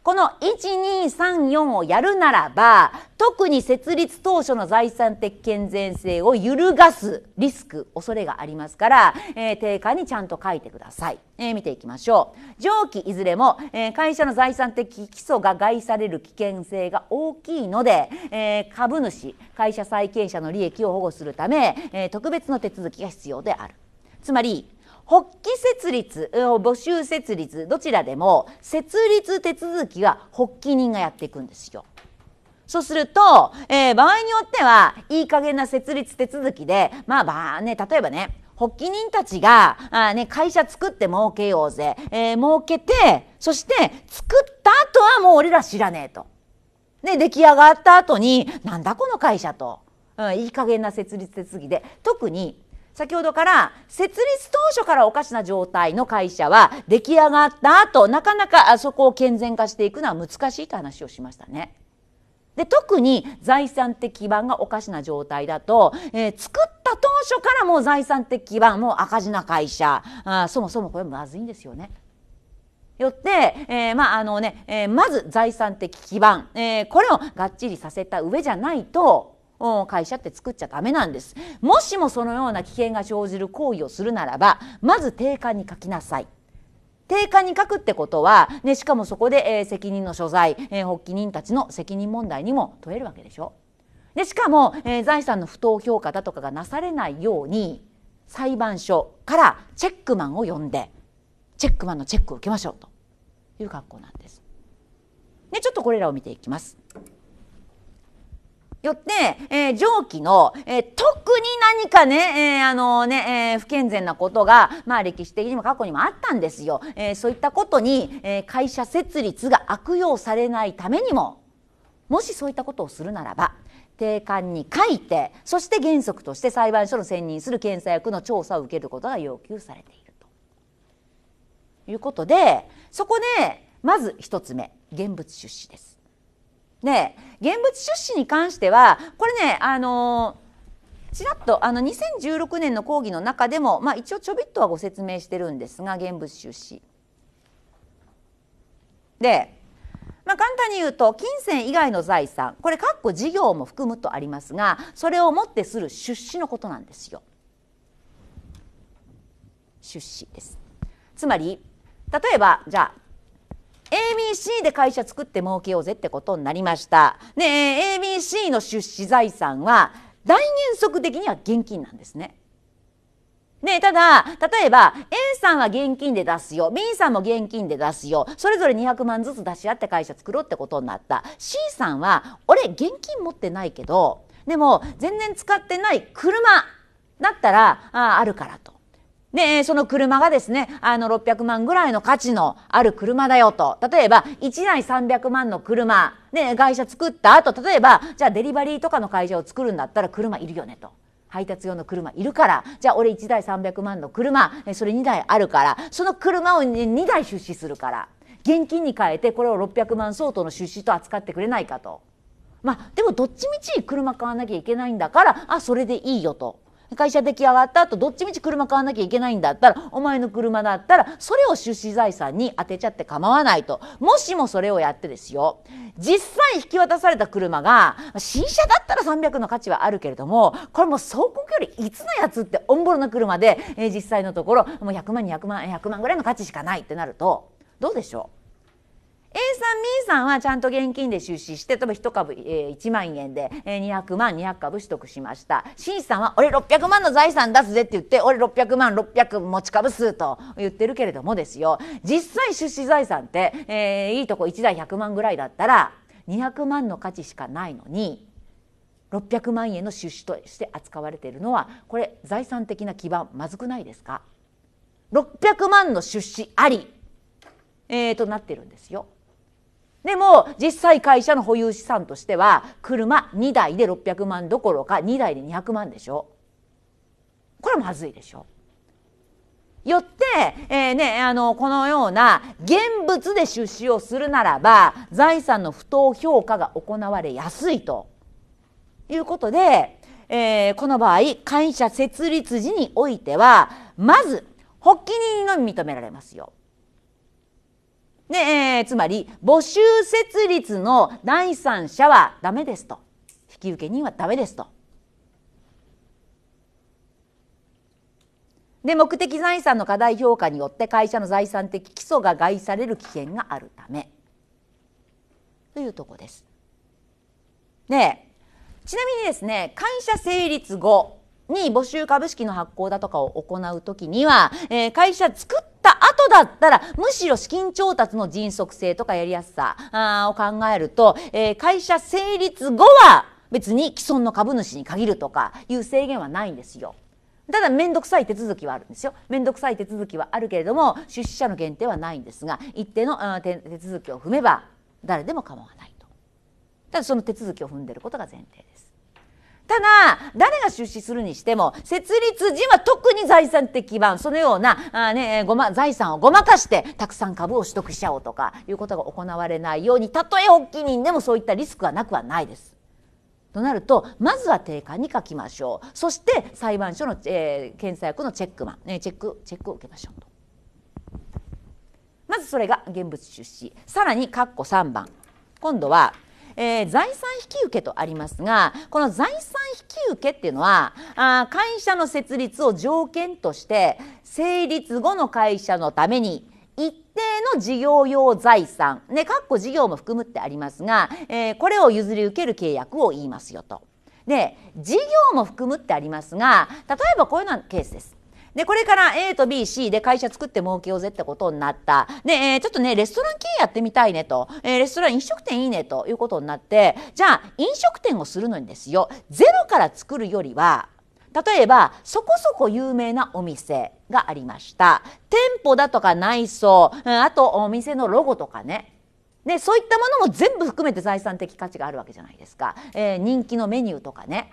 この1234をやるならば特に設立当初の財産的健全性を揺るがすリスク恐れがありますから、えー、定価にちゃんと書いてください、えー、見ていきましょう上記いずれも、えー、会社の財産的基礎が害される危険性が大きいので、えー、株主会社債権者の利益を保護するため、え特別の手続きが必要であるつまり発起設立募集設立どちらでも設立手続きは発起人がやっていくんですよ。そうすると、えー、場合によってはいい加減な設立手続きで、まあ、まあね、例えばね発起人たちがあ、ね、会社作って儲けようぜ、えー、儲けてそして作った後はもう俺ら知らねえと。で出来上がった後になんだこの会社と、うん、いい加減な設立手続きで特に先ほどから設立当初からおかしな状態の会社は出来上がった後なかなかそこを健全化していくのは難しいと話をしましたね。で特に財産的基盤がおかしな状態だと、えー、作った当初からもう財産的基盤もう赤字な会社あそもそもこれまずいんですよね。よって、えー、まああのね、えー、まず財産的基盤、えこれをがっちりさせた上じゃないと会社って作っちゃダメなんですもしもそのような危険が生じる行為をするならばまず定款に書きなさい定款に書くってことは、ね、しかもそこで、えー、責任の所在、えー、発起人たちの責任問題にも問えるわけでしょでしかも、えー、財産の不当評価だとかがなされないように裁判所からチェックマンを呼んでチェックマンのチェックを受けましょうという格好なんです。でちょっとこれらを見ていきます。よって、えー、上記の、えー、特に何かね、えー、あのね、えー、不健全なことが、まあ歴史的にも過去にもあったんですよ。えー、そういったことに、えー、会社設立が悪用されないためにも、もしそういったことをするならば、定款に書いて、そして原則として裁判所の選任する検査役の調査を受けることが要求されているということで、そこで、まず一つ目、現物出資です。で現物出資に関してはこれねあのちらっとあの2016年の講義の中でも、まあ、一応ちょびっとはご説明してるんですが現物出資。で、まあ、簡単に言うと金銭以外の財産これ括弧事業も含むとありますがそれをもってする出資のことなんですよ。出資ですつまり例えばじゃあ ABC で会社作って儲けようぜってことになりました。ね ABC の出資財産は大原則的には現金なんですね。ね、ただ例えば A さんは現金で出すよ B さんも現金で出すよそれぞれ200万ずつ出し合って会社作ろうってことになった C さんは俺現金持ってないけどでも全然使ってない車だったらああるからとで、その車がですね、あの600万ぐらいの価値のある車だよと。例えば、1台300万の車、ね、会社作った後、例えば、じゃあデリバリーとかの会社を作るんだったら車いるよねと。配達用の車いるからじゃあ俺1台300万の車それ2台あるからその車を2台出資するから現金に変えてこれを600万相当の出資と扱ってくれないかと。まあ、でもどっちみち車買わなきゃいけないんだからあそれでいいよと会社出来上がった後どっちみち車買わなきゃいけないんだったらお前の車だったらそれを出資財産に当てちゃって構わないともしもそれをやってですよ実際引き渡された車が新車だったら300の価値はあるけれどもこれもう走行距離いつのやつってオンボロな車で、えー、実際のところもう100万200万100万ぐらいの価値しかないってなるとどうでしょう A さん B さんはちゃんと現金で出資して例えば1株、えー、1万円で、えー、200万200株取得しました C さんは俺600万の財産出すぜって言って俺600万600持ち株数と言ってるけれどもですよ実際出資財産って、えー、いいとこ1台100万ぐらいだったら200万の価値しかないのに600万円の出資として扱われているのはこれ財産的な基盤まずくないですか600万の出資あり、えー、となってるんですよ。でも実際会社の保有資産としては車2台で600万どころか2台で200万でしょこれまずいでしょよって、えー、ね、あのこのような現物で出資をするならば財産の不当評価が行われやすいということで、えー、この場合会社設立時においてはまず発起人のみ認められますよ。ねえー、つまり募集設立の第三者はダメですと引受人はダメですと。で目的財産の過大評価によって会社の財産的基礎が害される危険があるためというとこです。でちなみにですね会社成立後に募集株式の発行だとかを行う時には、えー、会社作った後だったらむしろ資金調達の迅速性とかやりやすさを考えると、えー、会社成立後は別に既存の株主に限るとかいう制限はないんですよ。ただ面倒くさい手続きはあるんですよ面倒くさい手続きはあるけれども出資者の限定はないんですが一定の手続きを踏めば誰でも構わないとただその手続きを踏んでることが前提ですただ、誰が出資するにしても、設立時は特に財産的基盤、そのような、あね、ごま、財産をごまかして、たくさん株を取得しちゃおうとか、いうことが行われないように、たとえ発起人でもそういったリスクはなくはないです。となるとまずは定款に書きましょうそして裁判所の、えー、検査役のチェックマン、ね、チェックチェックを受けましょうとまずそれが現物出資さらに括弧3番今度はえー、財産引受とありますがこの財産引受っていうのはあ会社の設立を条件として成立後の会社のために一定の事業用財産ねかっこ事業も含むってありますが、えー、これを譲り受ける契約を言いますよと。で事業も含むってありますが例えばこういうようなケースです。で、これから A と B、C で会社作って儲けようぜってことになった。で、えー、ちょっとね、レストラン経営やってみたいねと、えー、レストラン飲食店いいねということになって、じゃあ飲食店をするのにですよ、ゼロから作るよりは、例えばそこそこ有名なお店がありました店舗だとか内装あとお店のロゴとかねで、そういったものも全部含めて財産的価値があるわけじゃないですか、えー、人気のメニューとかね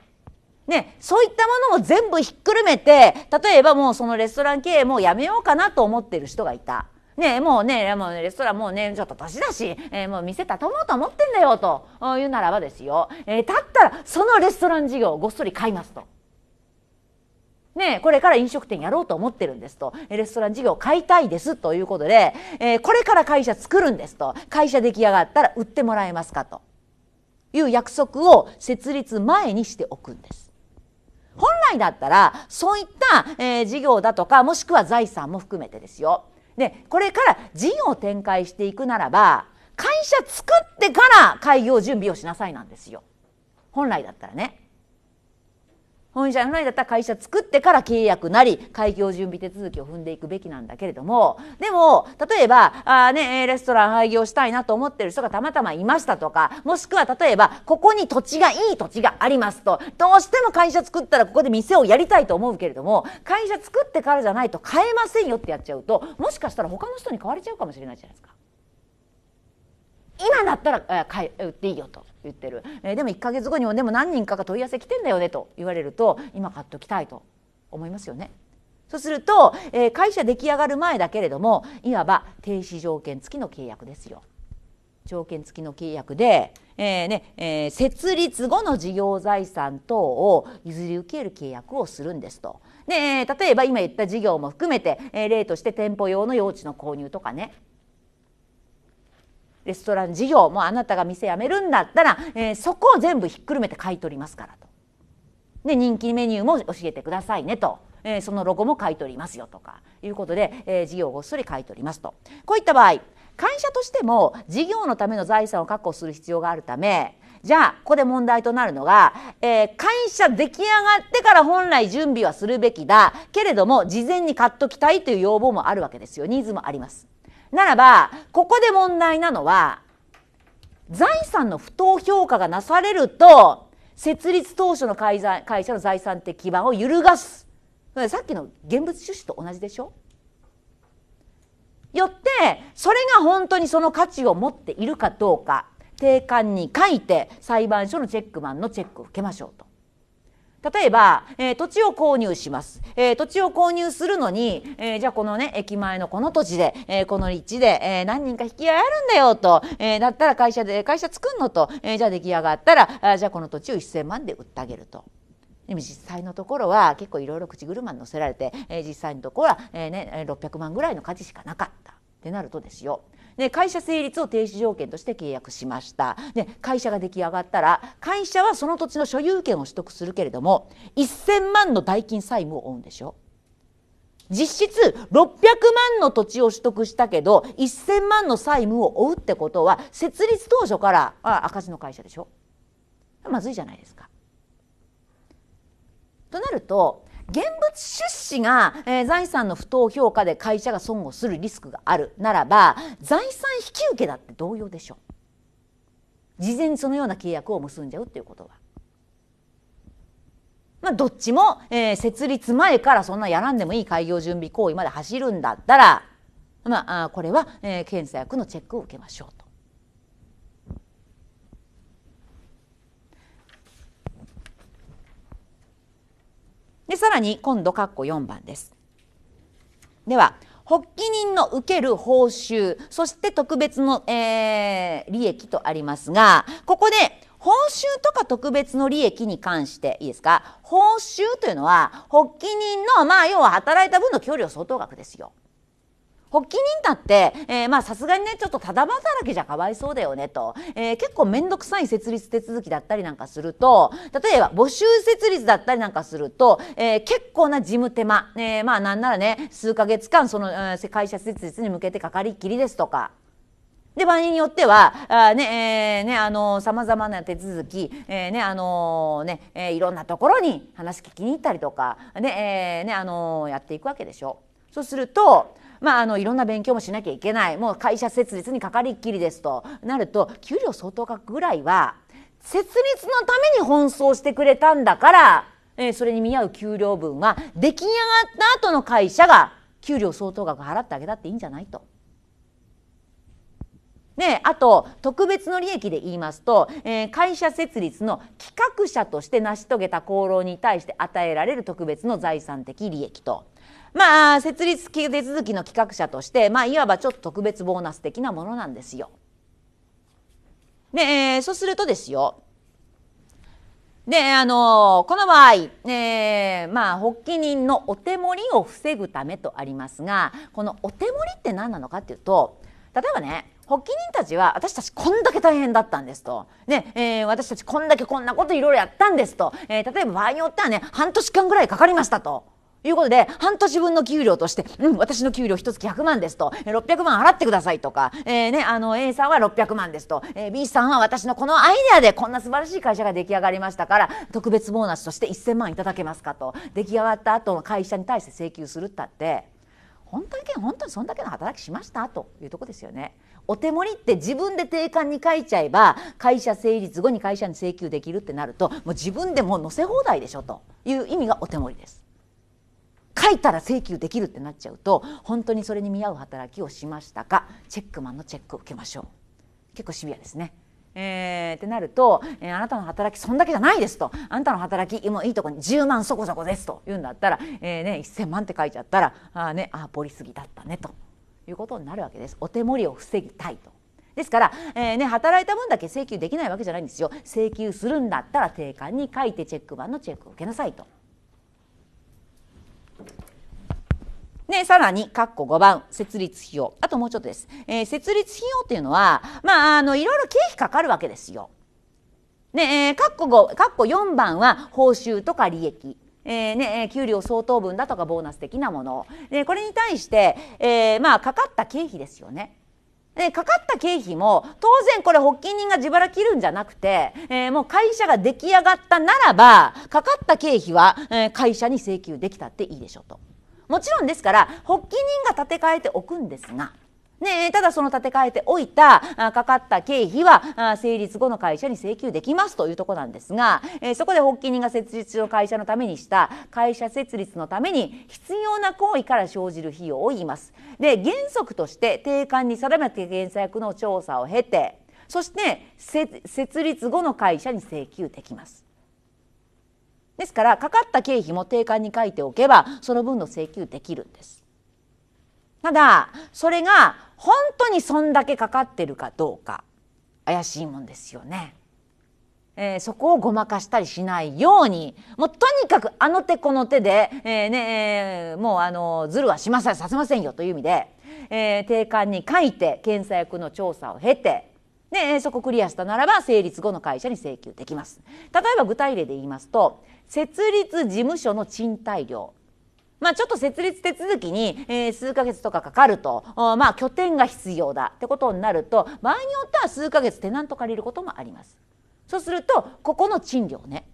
ね、そういったものも全部ひっくるめて例えばもうそのレストラン経営もやめようかなと思ってる人がいた。ね、もうね、もうレストランもうね、ちょっと年だし、えー、もう店畳もうと思ってんだよ、というならばですよ。えー、だったら、そのレストラン事業をごっそり買いますと。ね、これから飲食店やろうと思ってるんですと、レストラン事業買いたいですということで、えー、これから会社作るんですと、会社出来上がったら売ってもらえますかという約束を設立前にしておくんです。本来だったらそういった、えー、事業だとかもしくは財産も含めてですよ。でこれから事業を展開していくならば会社作ってから開業準備をしなさいなんですよ。本来だったらね。本社本来だったら会社作ってから契約なり開業準備手続きを踏んでいくべきなんだけれどもでも例えばあ、ね、レストラン廃業したいなと思ってる人がたまたまいましたとかもしくは例えばここに土地がいい土地がありますとどうしても会社作ったらここで店をやりたいと思うけれども会社作ってからじゃないと買えませんよってやっちゃうともしかしたら他の人に買われちゃうかもしれないじゃないですか。今だったら買売っていいよと言ってる、えでも1か月後にもでも何人かが問い合わせ来てんだよねと言われると今買っときたいと思いますよね。そうすると、え会社出来上がる前だけれどもいわば停止条件付きの契約ですよ。条件付きの契約で、えー、ねえー、設立後の事業財産等を譲り受ける契約をするんですと。で例えば今言った事業も含めて、え例として店舗用の用地の購入とかねレストラン事業もあなたが店辞めるんだったら、えー、そこを全部ひっくるめて買い取りますからと。で人気メニューも教えてくださいねと。えー、そのロゴも買い取りますよとかいうことで、えー、事業をごっそり買い取りますとこういった場合会社としても事業のための財産を確保する必要があるためじゃあここで問題となるのが、えー、会社出来上がってから本来準備はするべきだけれども事前に買っときたいという要望もあるわけですよニーズもあります。ならば、ここで問題なのは、財産の不当評価がなされると、設立当初の会会社の財産的基盤を揺るがす。さっきの現物趣旨と同じでしょよって、それが本当にその価値を持っているかどうか、定款に書いて裁判所のチェックマンのチェックを受けましょうと。例えば、えー、土地を購入します、えー、土地を購入するのに、えー、じゃあこのね駅前のこの土地で、えー、この立地で、えー、何人か引き合いあるんだよと、えー、だったら会社で会社作んのと、えー、じゃあ出来上がったらあじゃあこの土地を1,000万で売ってあげると。でも実際のところは結構いろいろ口車に乗せられて、えー、実際のところは、えーね、600万ぐらいの価値しかなかったってなるとですよで会社成立を停止条件として契約しましたで会社が出来上がったら会社はその土地の所有権を取得するけれども1,000万の代金債務を負うんでしょ実質600万の土地を取得したけど1,000万の債務を負うってことは設立当初からあ赤字の会社でしょまずいじゃないですか。となると現物出資が、えー、財産の不当評価で会社が損をするリスクがあるならば財産引き受けだって同様でしょ事前にそのような契約を結んじゃうっていうことは。まあ、どっちも、えー、設立前からそんなやらんでもいい開業準備行為まで走るんだったら、まあ、これは、えー、検査薬のチェックを受けましょうと。でさらに今度括弧4番です。では発起人の受ける報酬そして特別の、えー、利益とありますがここで報酬とか特別の利益に関していいですか報酬というのは発起人のまあ要は働いた分の給料相当額ですよ。発起人だって、えー、まあさすがにねちょっとただ働きじゃかわいそうだよねと、えー、結構面倒くさい設立手続きだったりなんかすると例えば募集設立だったりなんかすると、えー、結構な事務手間、えー、まあなんならね数か月間その、え会社設立に向けてかかりっきりですとかで場合によってはあね、えー、ねあのさまざまな手続き、えー、ねあのね、えー、いろんなところに話聞きに行ったりとかね,、えー、ねあのやっていくわけでしょ。そうするとまあ、あのいろんな勉強もしなきゃいけないもう会社設立にかかりっきりですとなると給料相当額ぐらいは設立のために奔走してくれたんだから、えー、それに見合う給料分は出来上がった後の会社が給料相当額払ってあげたっていいんじゃないと。ね、あと特別の利益で言いますと、えー、会社設立の企画者として成し遂げた功労に対して与えられる特別の財産的利益とまあ設立手続きの企画者として、まあ、いわばちょっと特別ボーナス的なものなんですよ。で、えー、そうするとですよで、あのー、この場合、えまあ、発起人のお手盛りを防ぐためとありますが、このお手盛りって何なのかっていうと、例えばね、発起人たちは私たちこんだけ大変だったんですと、ねえー、私たちこんだけこんなこといろいろやったんですと、えー、例えば場合によってはね半年間ぐらいかかりましたということで、半年分の給料として、うん、私の給料一月100万ですと、600万払ってくださいとか、えー、ね、あの、A さんは600万ですと、えー、B さんは私のこのアイデアでこんな素晴らしい会社が出来上がりましたから、特別ボーナスとして1000万いただけますかと、出来上がった後の会社に対して請求するったって、本当に本当にそんだけの働きしましたというとこですよね。お手盛りって自分で定款に書いちゃえば会社成立後に会社に請求できるってなるともう自分でもう載せ放題でしょという意味がお手盛りです。書いたら請求できるってなっちゃうと本当にそれに見合う働きをしましたかチェックマンのチェックを受けましょう結構シビアですね。えー、ってなると、えー、あなたの働きそんだけじゃないですとあなたの働きもういいとこに10万そこそこですと言うんだったら、えーね、1,000万って書いちゃったらあ、あね、あボリすぎだったねということになるわけです。お手盛りを防ぎたいとですから、えーね、働いた分だけ請求できないわけじゃないんですよ請求するんだったら定款に書いてチェック版のチェックを受けなさいと。でさらに、括弧5番、設立費用。あともうちょっとです。えー、設立費用っていうのは、まあ、あの、いろいろ経費かかるわけですよ。ね、えー、括弧5、括弧4番は、報酬とか利益。えーね、給料相当分だとかボーナス的なものでこれに対して、えー、まあかかった経費ですよね。でかかった経費も当然これ発起人が自腹切るんじゃなくて、えー、もう会社が出来上がったならばかかった経費は、えー、会社に請求できたっていいでしょうと。もちろんですから発起人が立て替えておくんですが。ね、ただその立て替えておいたかかった経費は成立後の会社に請求できますというとこなんですが、えそこで発起人が設立の会社のためにした会社設立のために必要な行為から生じる費用を言います。で原則として定款に定めて原作の調査を経てそして設立後の会社に請求できます。ですからかかった経費も定款に書いておけばその分の請求できるんです。ただそれが本当にそんだけかかってるかどうか怪しいもんですよね。えー、そこをごまかしたりしないようにもうとにかくあの手この手で、えー、ねえー、もうあのズルはしませんさせませんよという意味で、えー、定款に書いて検査役の調査を経て、ね、そこクリアしたならば成立後の会社に請求できます。例えば具体例で言いますと設立事務所の賃貸料まあ、ちょっと設立手続きに、え数ヶ月とかかかるとまあ、拠点が必要だってことになると場合によっては数ヶ月テナント借りることもあります。そうするとここの賃料ね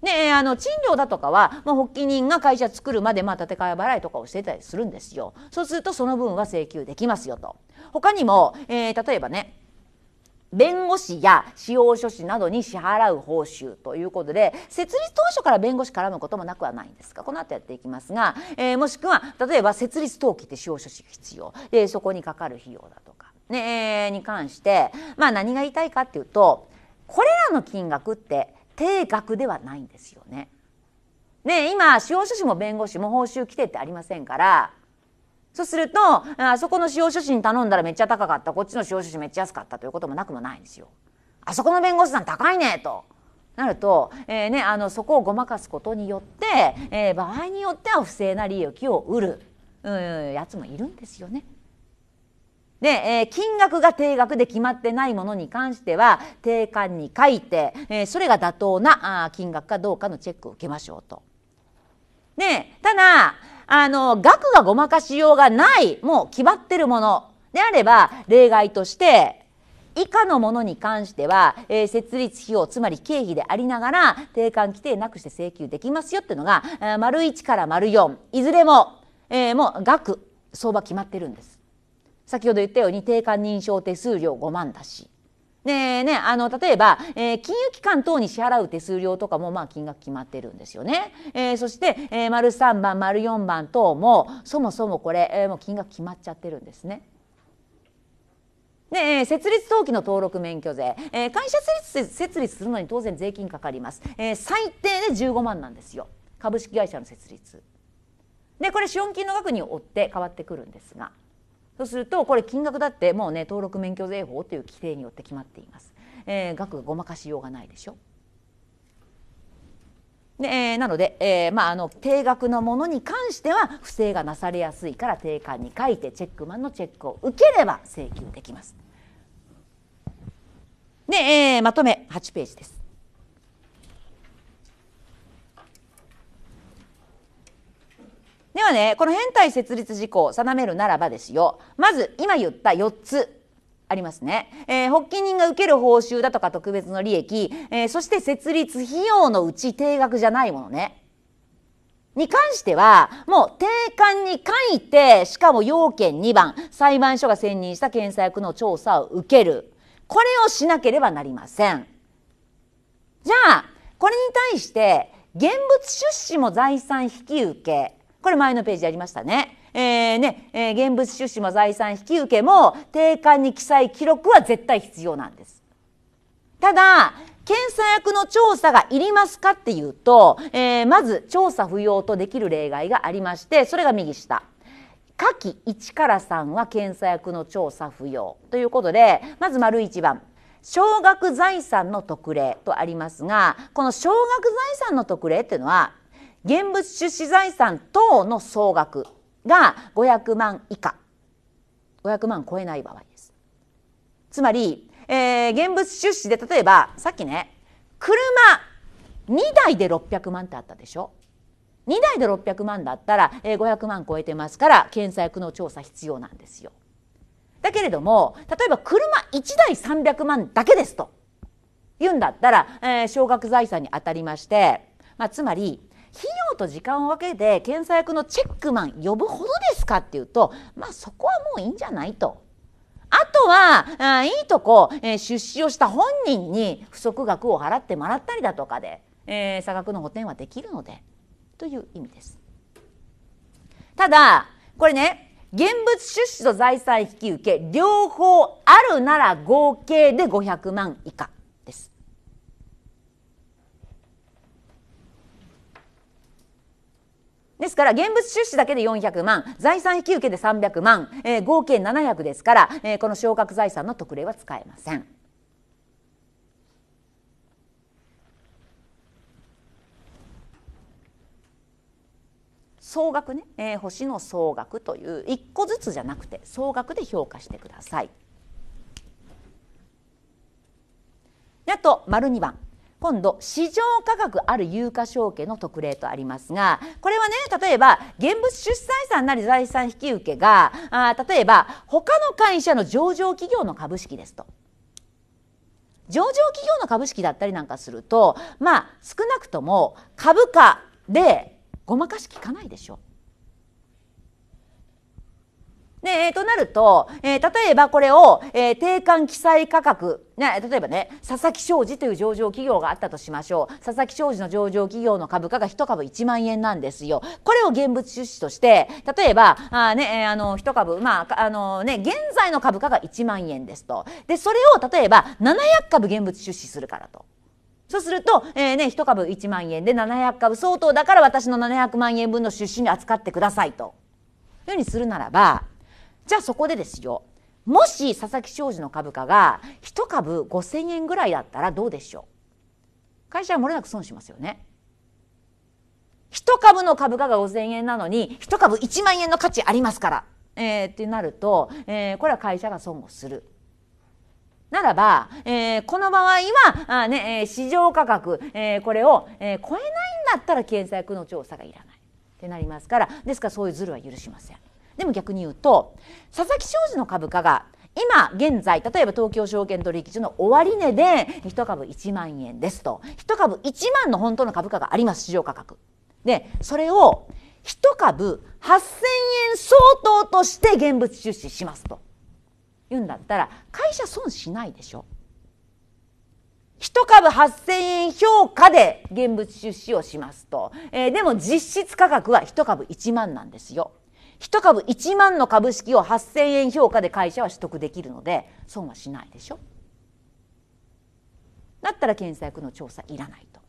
ね、あの賃料だとかは、もう発起人が会社作るまで、まあ、建て替え払いとかをしてたりするんですよ。そうするとその分は請求できますよと。他にも、えー、例えばね弁護士や司法書士などに支払う報酬ということで設立当初から弁護士絡むこともなくはないんですがこの後やっていきますが、えー、もしくは例えば設立登記って司法書士が必要でそこにかかる費用だとか、ね、えー、に関して、まあ、何が言いたいかっていうとこれらの金額って定額ではないんですよね。ね今司法書士も弁護士も報酬規定ってありませんからそうするとあそこの司法書士に頼んだらめっちゃ高かったこっちの司法書士めっちゃ安かったということもなくもないんですよ。あそこの弁護士さん高いねとなると、えーね、あのそこをごまかすことによって、えー、場合によっては不正な利益を売る、うん、やつもいるんですよね。で、えー、金額が定額で決まってないものに関しては定款に書いて、えー、それが妥当なあ金額かどうかのチェックを受けましょうと。でただあの、額がごまかしようがない、もう決まってるものであれば、例外として、以下のものに関しては、えー、設立費用つまり経費でありながら定款規定なくして請求できますよっていうのが、えー、丸1から丸4いずれも、えー、もう額相場決まってるんです先ほど言ったように定款認証手数料5万だしでね、あの例えば、えー、金融機関等に支払う手数料とかもまあ金額決まってるんですよね。えー、そして、えー、丸3番丸4番等もそもそもこれ、えー、もう金額決まっちゃってるんですね。で、設立登記の登録免許税、えー、会社設立するのに当然税金かかります、えー、最低で15万なんですよ株式会社の設立でこれ資本金の額によって変わってくるんですがそうするとこれ金額だってもうね登録免許税法という規定によって決まっています、えー、額がごまかしようがないでしょで、えー、なので、えーまあ、あの定額のものに関しては不正がなされやすいから定款に書いてチェックマンのチェックを受ければ請求できます。で、えー、まとめ8ページです。ではねこの変態設立事項を定めるならばですよまず今言った4つありますね、えー、発起人が受ける報酬だとか特別の利益、えー、そして設立費用のうち定額じゃないものねに関してはもう定款に書いてしかも要件2番裁判所が選任した検査役の調査を受けるこれをしなければなりませんじゃあこれに対して現物出資も財産引き受けこれ前のページやありましたね。えー、ね、えー、現物出資も財産引受も定款に記載記録は絶対必要なんです。ただ、検査役の調査がいりますかっていうと、えー、まず調査不要とできる例外がありまして、それが右下。下記1から3は検査役の調査不要ということで、まず丸1番。少額財産の特例とありますがこの少額財産の特例っていうのは現物出資財産等の総額が500万以下500万超えない場合ですつまり、えー、現物出資で例えばさっきね車2台で600万ってあったでしょ2台で600万だったら、えー、500万超えてますから検査役の調査必要なんですよだけれども例えば車1台300万だけですと言うんだったら、えー、少額財産に当たりまして、まあ、つまり費用と時間を分けて検査役のチェックマン呼ぶほどですかっていうとまあそこはもういいんじゃないと。あとはあいいとこ、えー、出資をした本人に不足額を払ってもらったりだとかで、えー、差額の補填はできるのでという意味です。ただこれね現物出資と財産引き受け両方あるなら合計で500万以下。ですから現物出資だけで400万財産引き受けで300万、えー、合計700ですから、えー、この昇格財産の特例は使えません。総額ね、えー、星の総額という1個ずつじゃなくて総額で評価してください。あと丸2番今度市場価格ある有価証券の特例とありますがこれはね例えば現物出資財産なり財産引き受けがあ例えば他の会社の上場企業の株式ですと。上場企業の株式だったりなんかするとまあ少なくとも株価でごまかしきかないでしょう。で、えー、となると、えー、例えばこれを、えー、定款記載価格、ね、例えばね佐々木商事という上場企業があったとしましょう佐々木商事の上場企業の株価が1株1万円なんですよこれを現物出資として例えばあ、ね、あの1株、まああのね、現在の株価が1万円ですとでそれを例えば700株現物出資するからと。そうすると、えー、ね、1株1万円で700株相当だから私の700万円分の出資に扱ってくださいと。いうふうにするならば、じゃあそこでですよもし佐々木商事の株価が1株5,000円ぐらいだったらどうでしょう会社はもれなく損しますよね。1株の株価が5,000円なのに1株1万円の価値ありますから、えー、ってなると、えー、これは会社が損をする。ならば、えー、この場合はあ、ねえー、市場価格、えー、これを、えー、超えないんだったら検査薬の調査がいらないってなりますからですからそういうズルは許しません。でも逆に言うと佐々木商事の株価が今現在例えば東京証券取引所の終値で1株1万円ですと1株1万の本当の株価があります市場価格でそれを1株8,000円相当として現物出資しますと言うんだったら会社損しないでしょ1株8,000円評価で現物出資をしますと、えー、でも実質価格は1株1万なんですよ。1株1万の株式を8000円評価で会社は取得できるので損はしないでしょだったら検査役の調査いらないと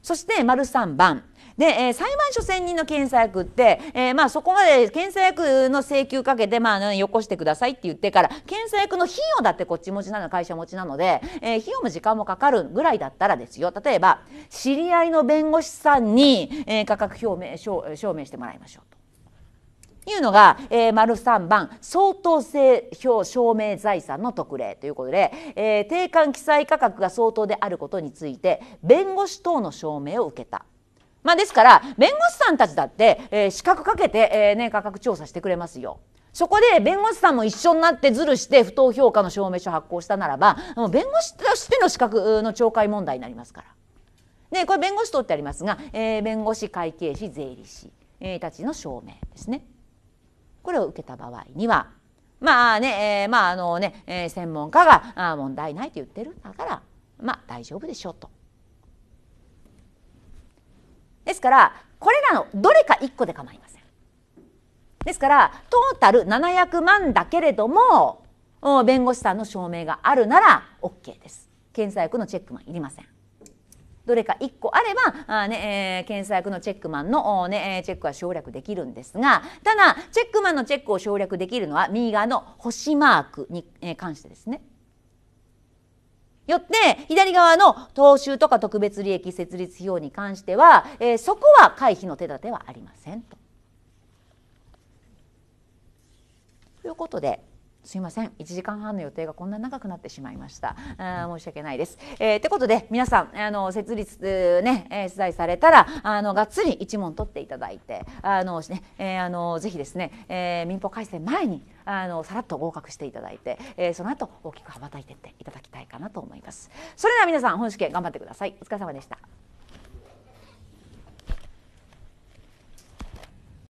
そして丸3番で、えー、裁判所専任の検査役って、えー、まあ、そこまで検査役の請求かけて、まあ、よこしてくださいって言ってから検査役の費用だってこっち持ちなの会社持ちなので、えー、費用も時間もかかるぐらいだったらですよ例えば知り合いの弁護士さんに、え価格表明証明してもらいましょうと。いうのが、えー、丸3番相当性表証明財産の特例ということで、えー、定款記載価格が相当であることについて弁護士等の証明を受けたまあ、ですから弁護士さんたちだって、えー、資格かけて、えー、ね、価格調査してくれますよ。そこで弁護士さんも一緒になってずるして不当評価の証明書発行したならば弁護士としての資格の懲戒問題になりますから。ね、これ弁護士とってありますが、えー、弁護士会計士税理士、えー、たちの証明ですね。これを受けた場合にはまあね、えー、まああのね、えー、専門家があ問題ないと言ってるんだからまあ大丈夫でしょうと。ですからこれらのどれか1個で構いません。ですからトータル700万だけれども弁護士さんの証明があるなら OK です。検査薬のチェックマンいりません。どれか1個あればあ、ねえー、検査薬のチェックマンの、ね、えチェックは省略できるんですがただチェックマンのチェックを省略できるのは右側の星マークにえ関してですね。よって左側の踏襲とか特別利益設立費用に関しては、えー、そこは回避の手立てはありませんと。ということですいません1時間半の予定がこんな長くなってしまいましたあ申し訳ないです。えー、ってことで皆さんあの設立ね取材されたらあのがっつり一問取っていただいてあのね、えー、あのぜひですね、えー、民法改正前にあのさらっと合格していただいて、えー、その後大きく羽ばたいていっていただきたいかなと思います。それでは皆さん本試験頑張ってください。お疲れ様でした。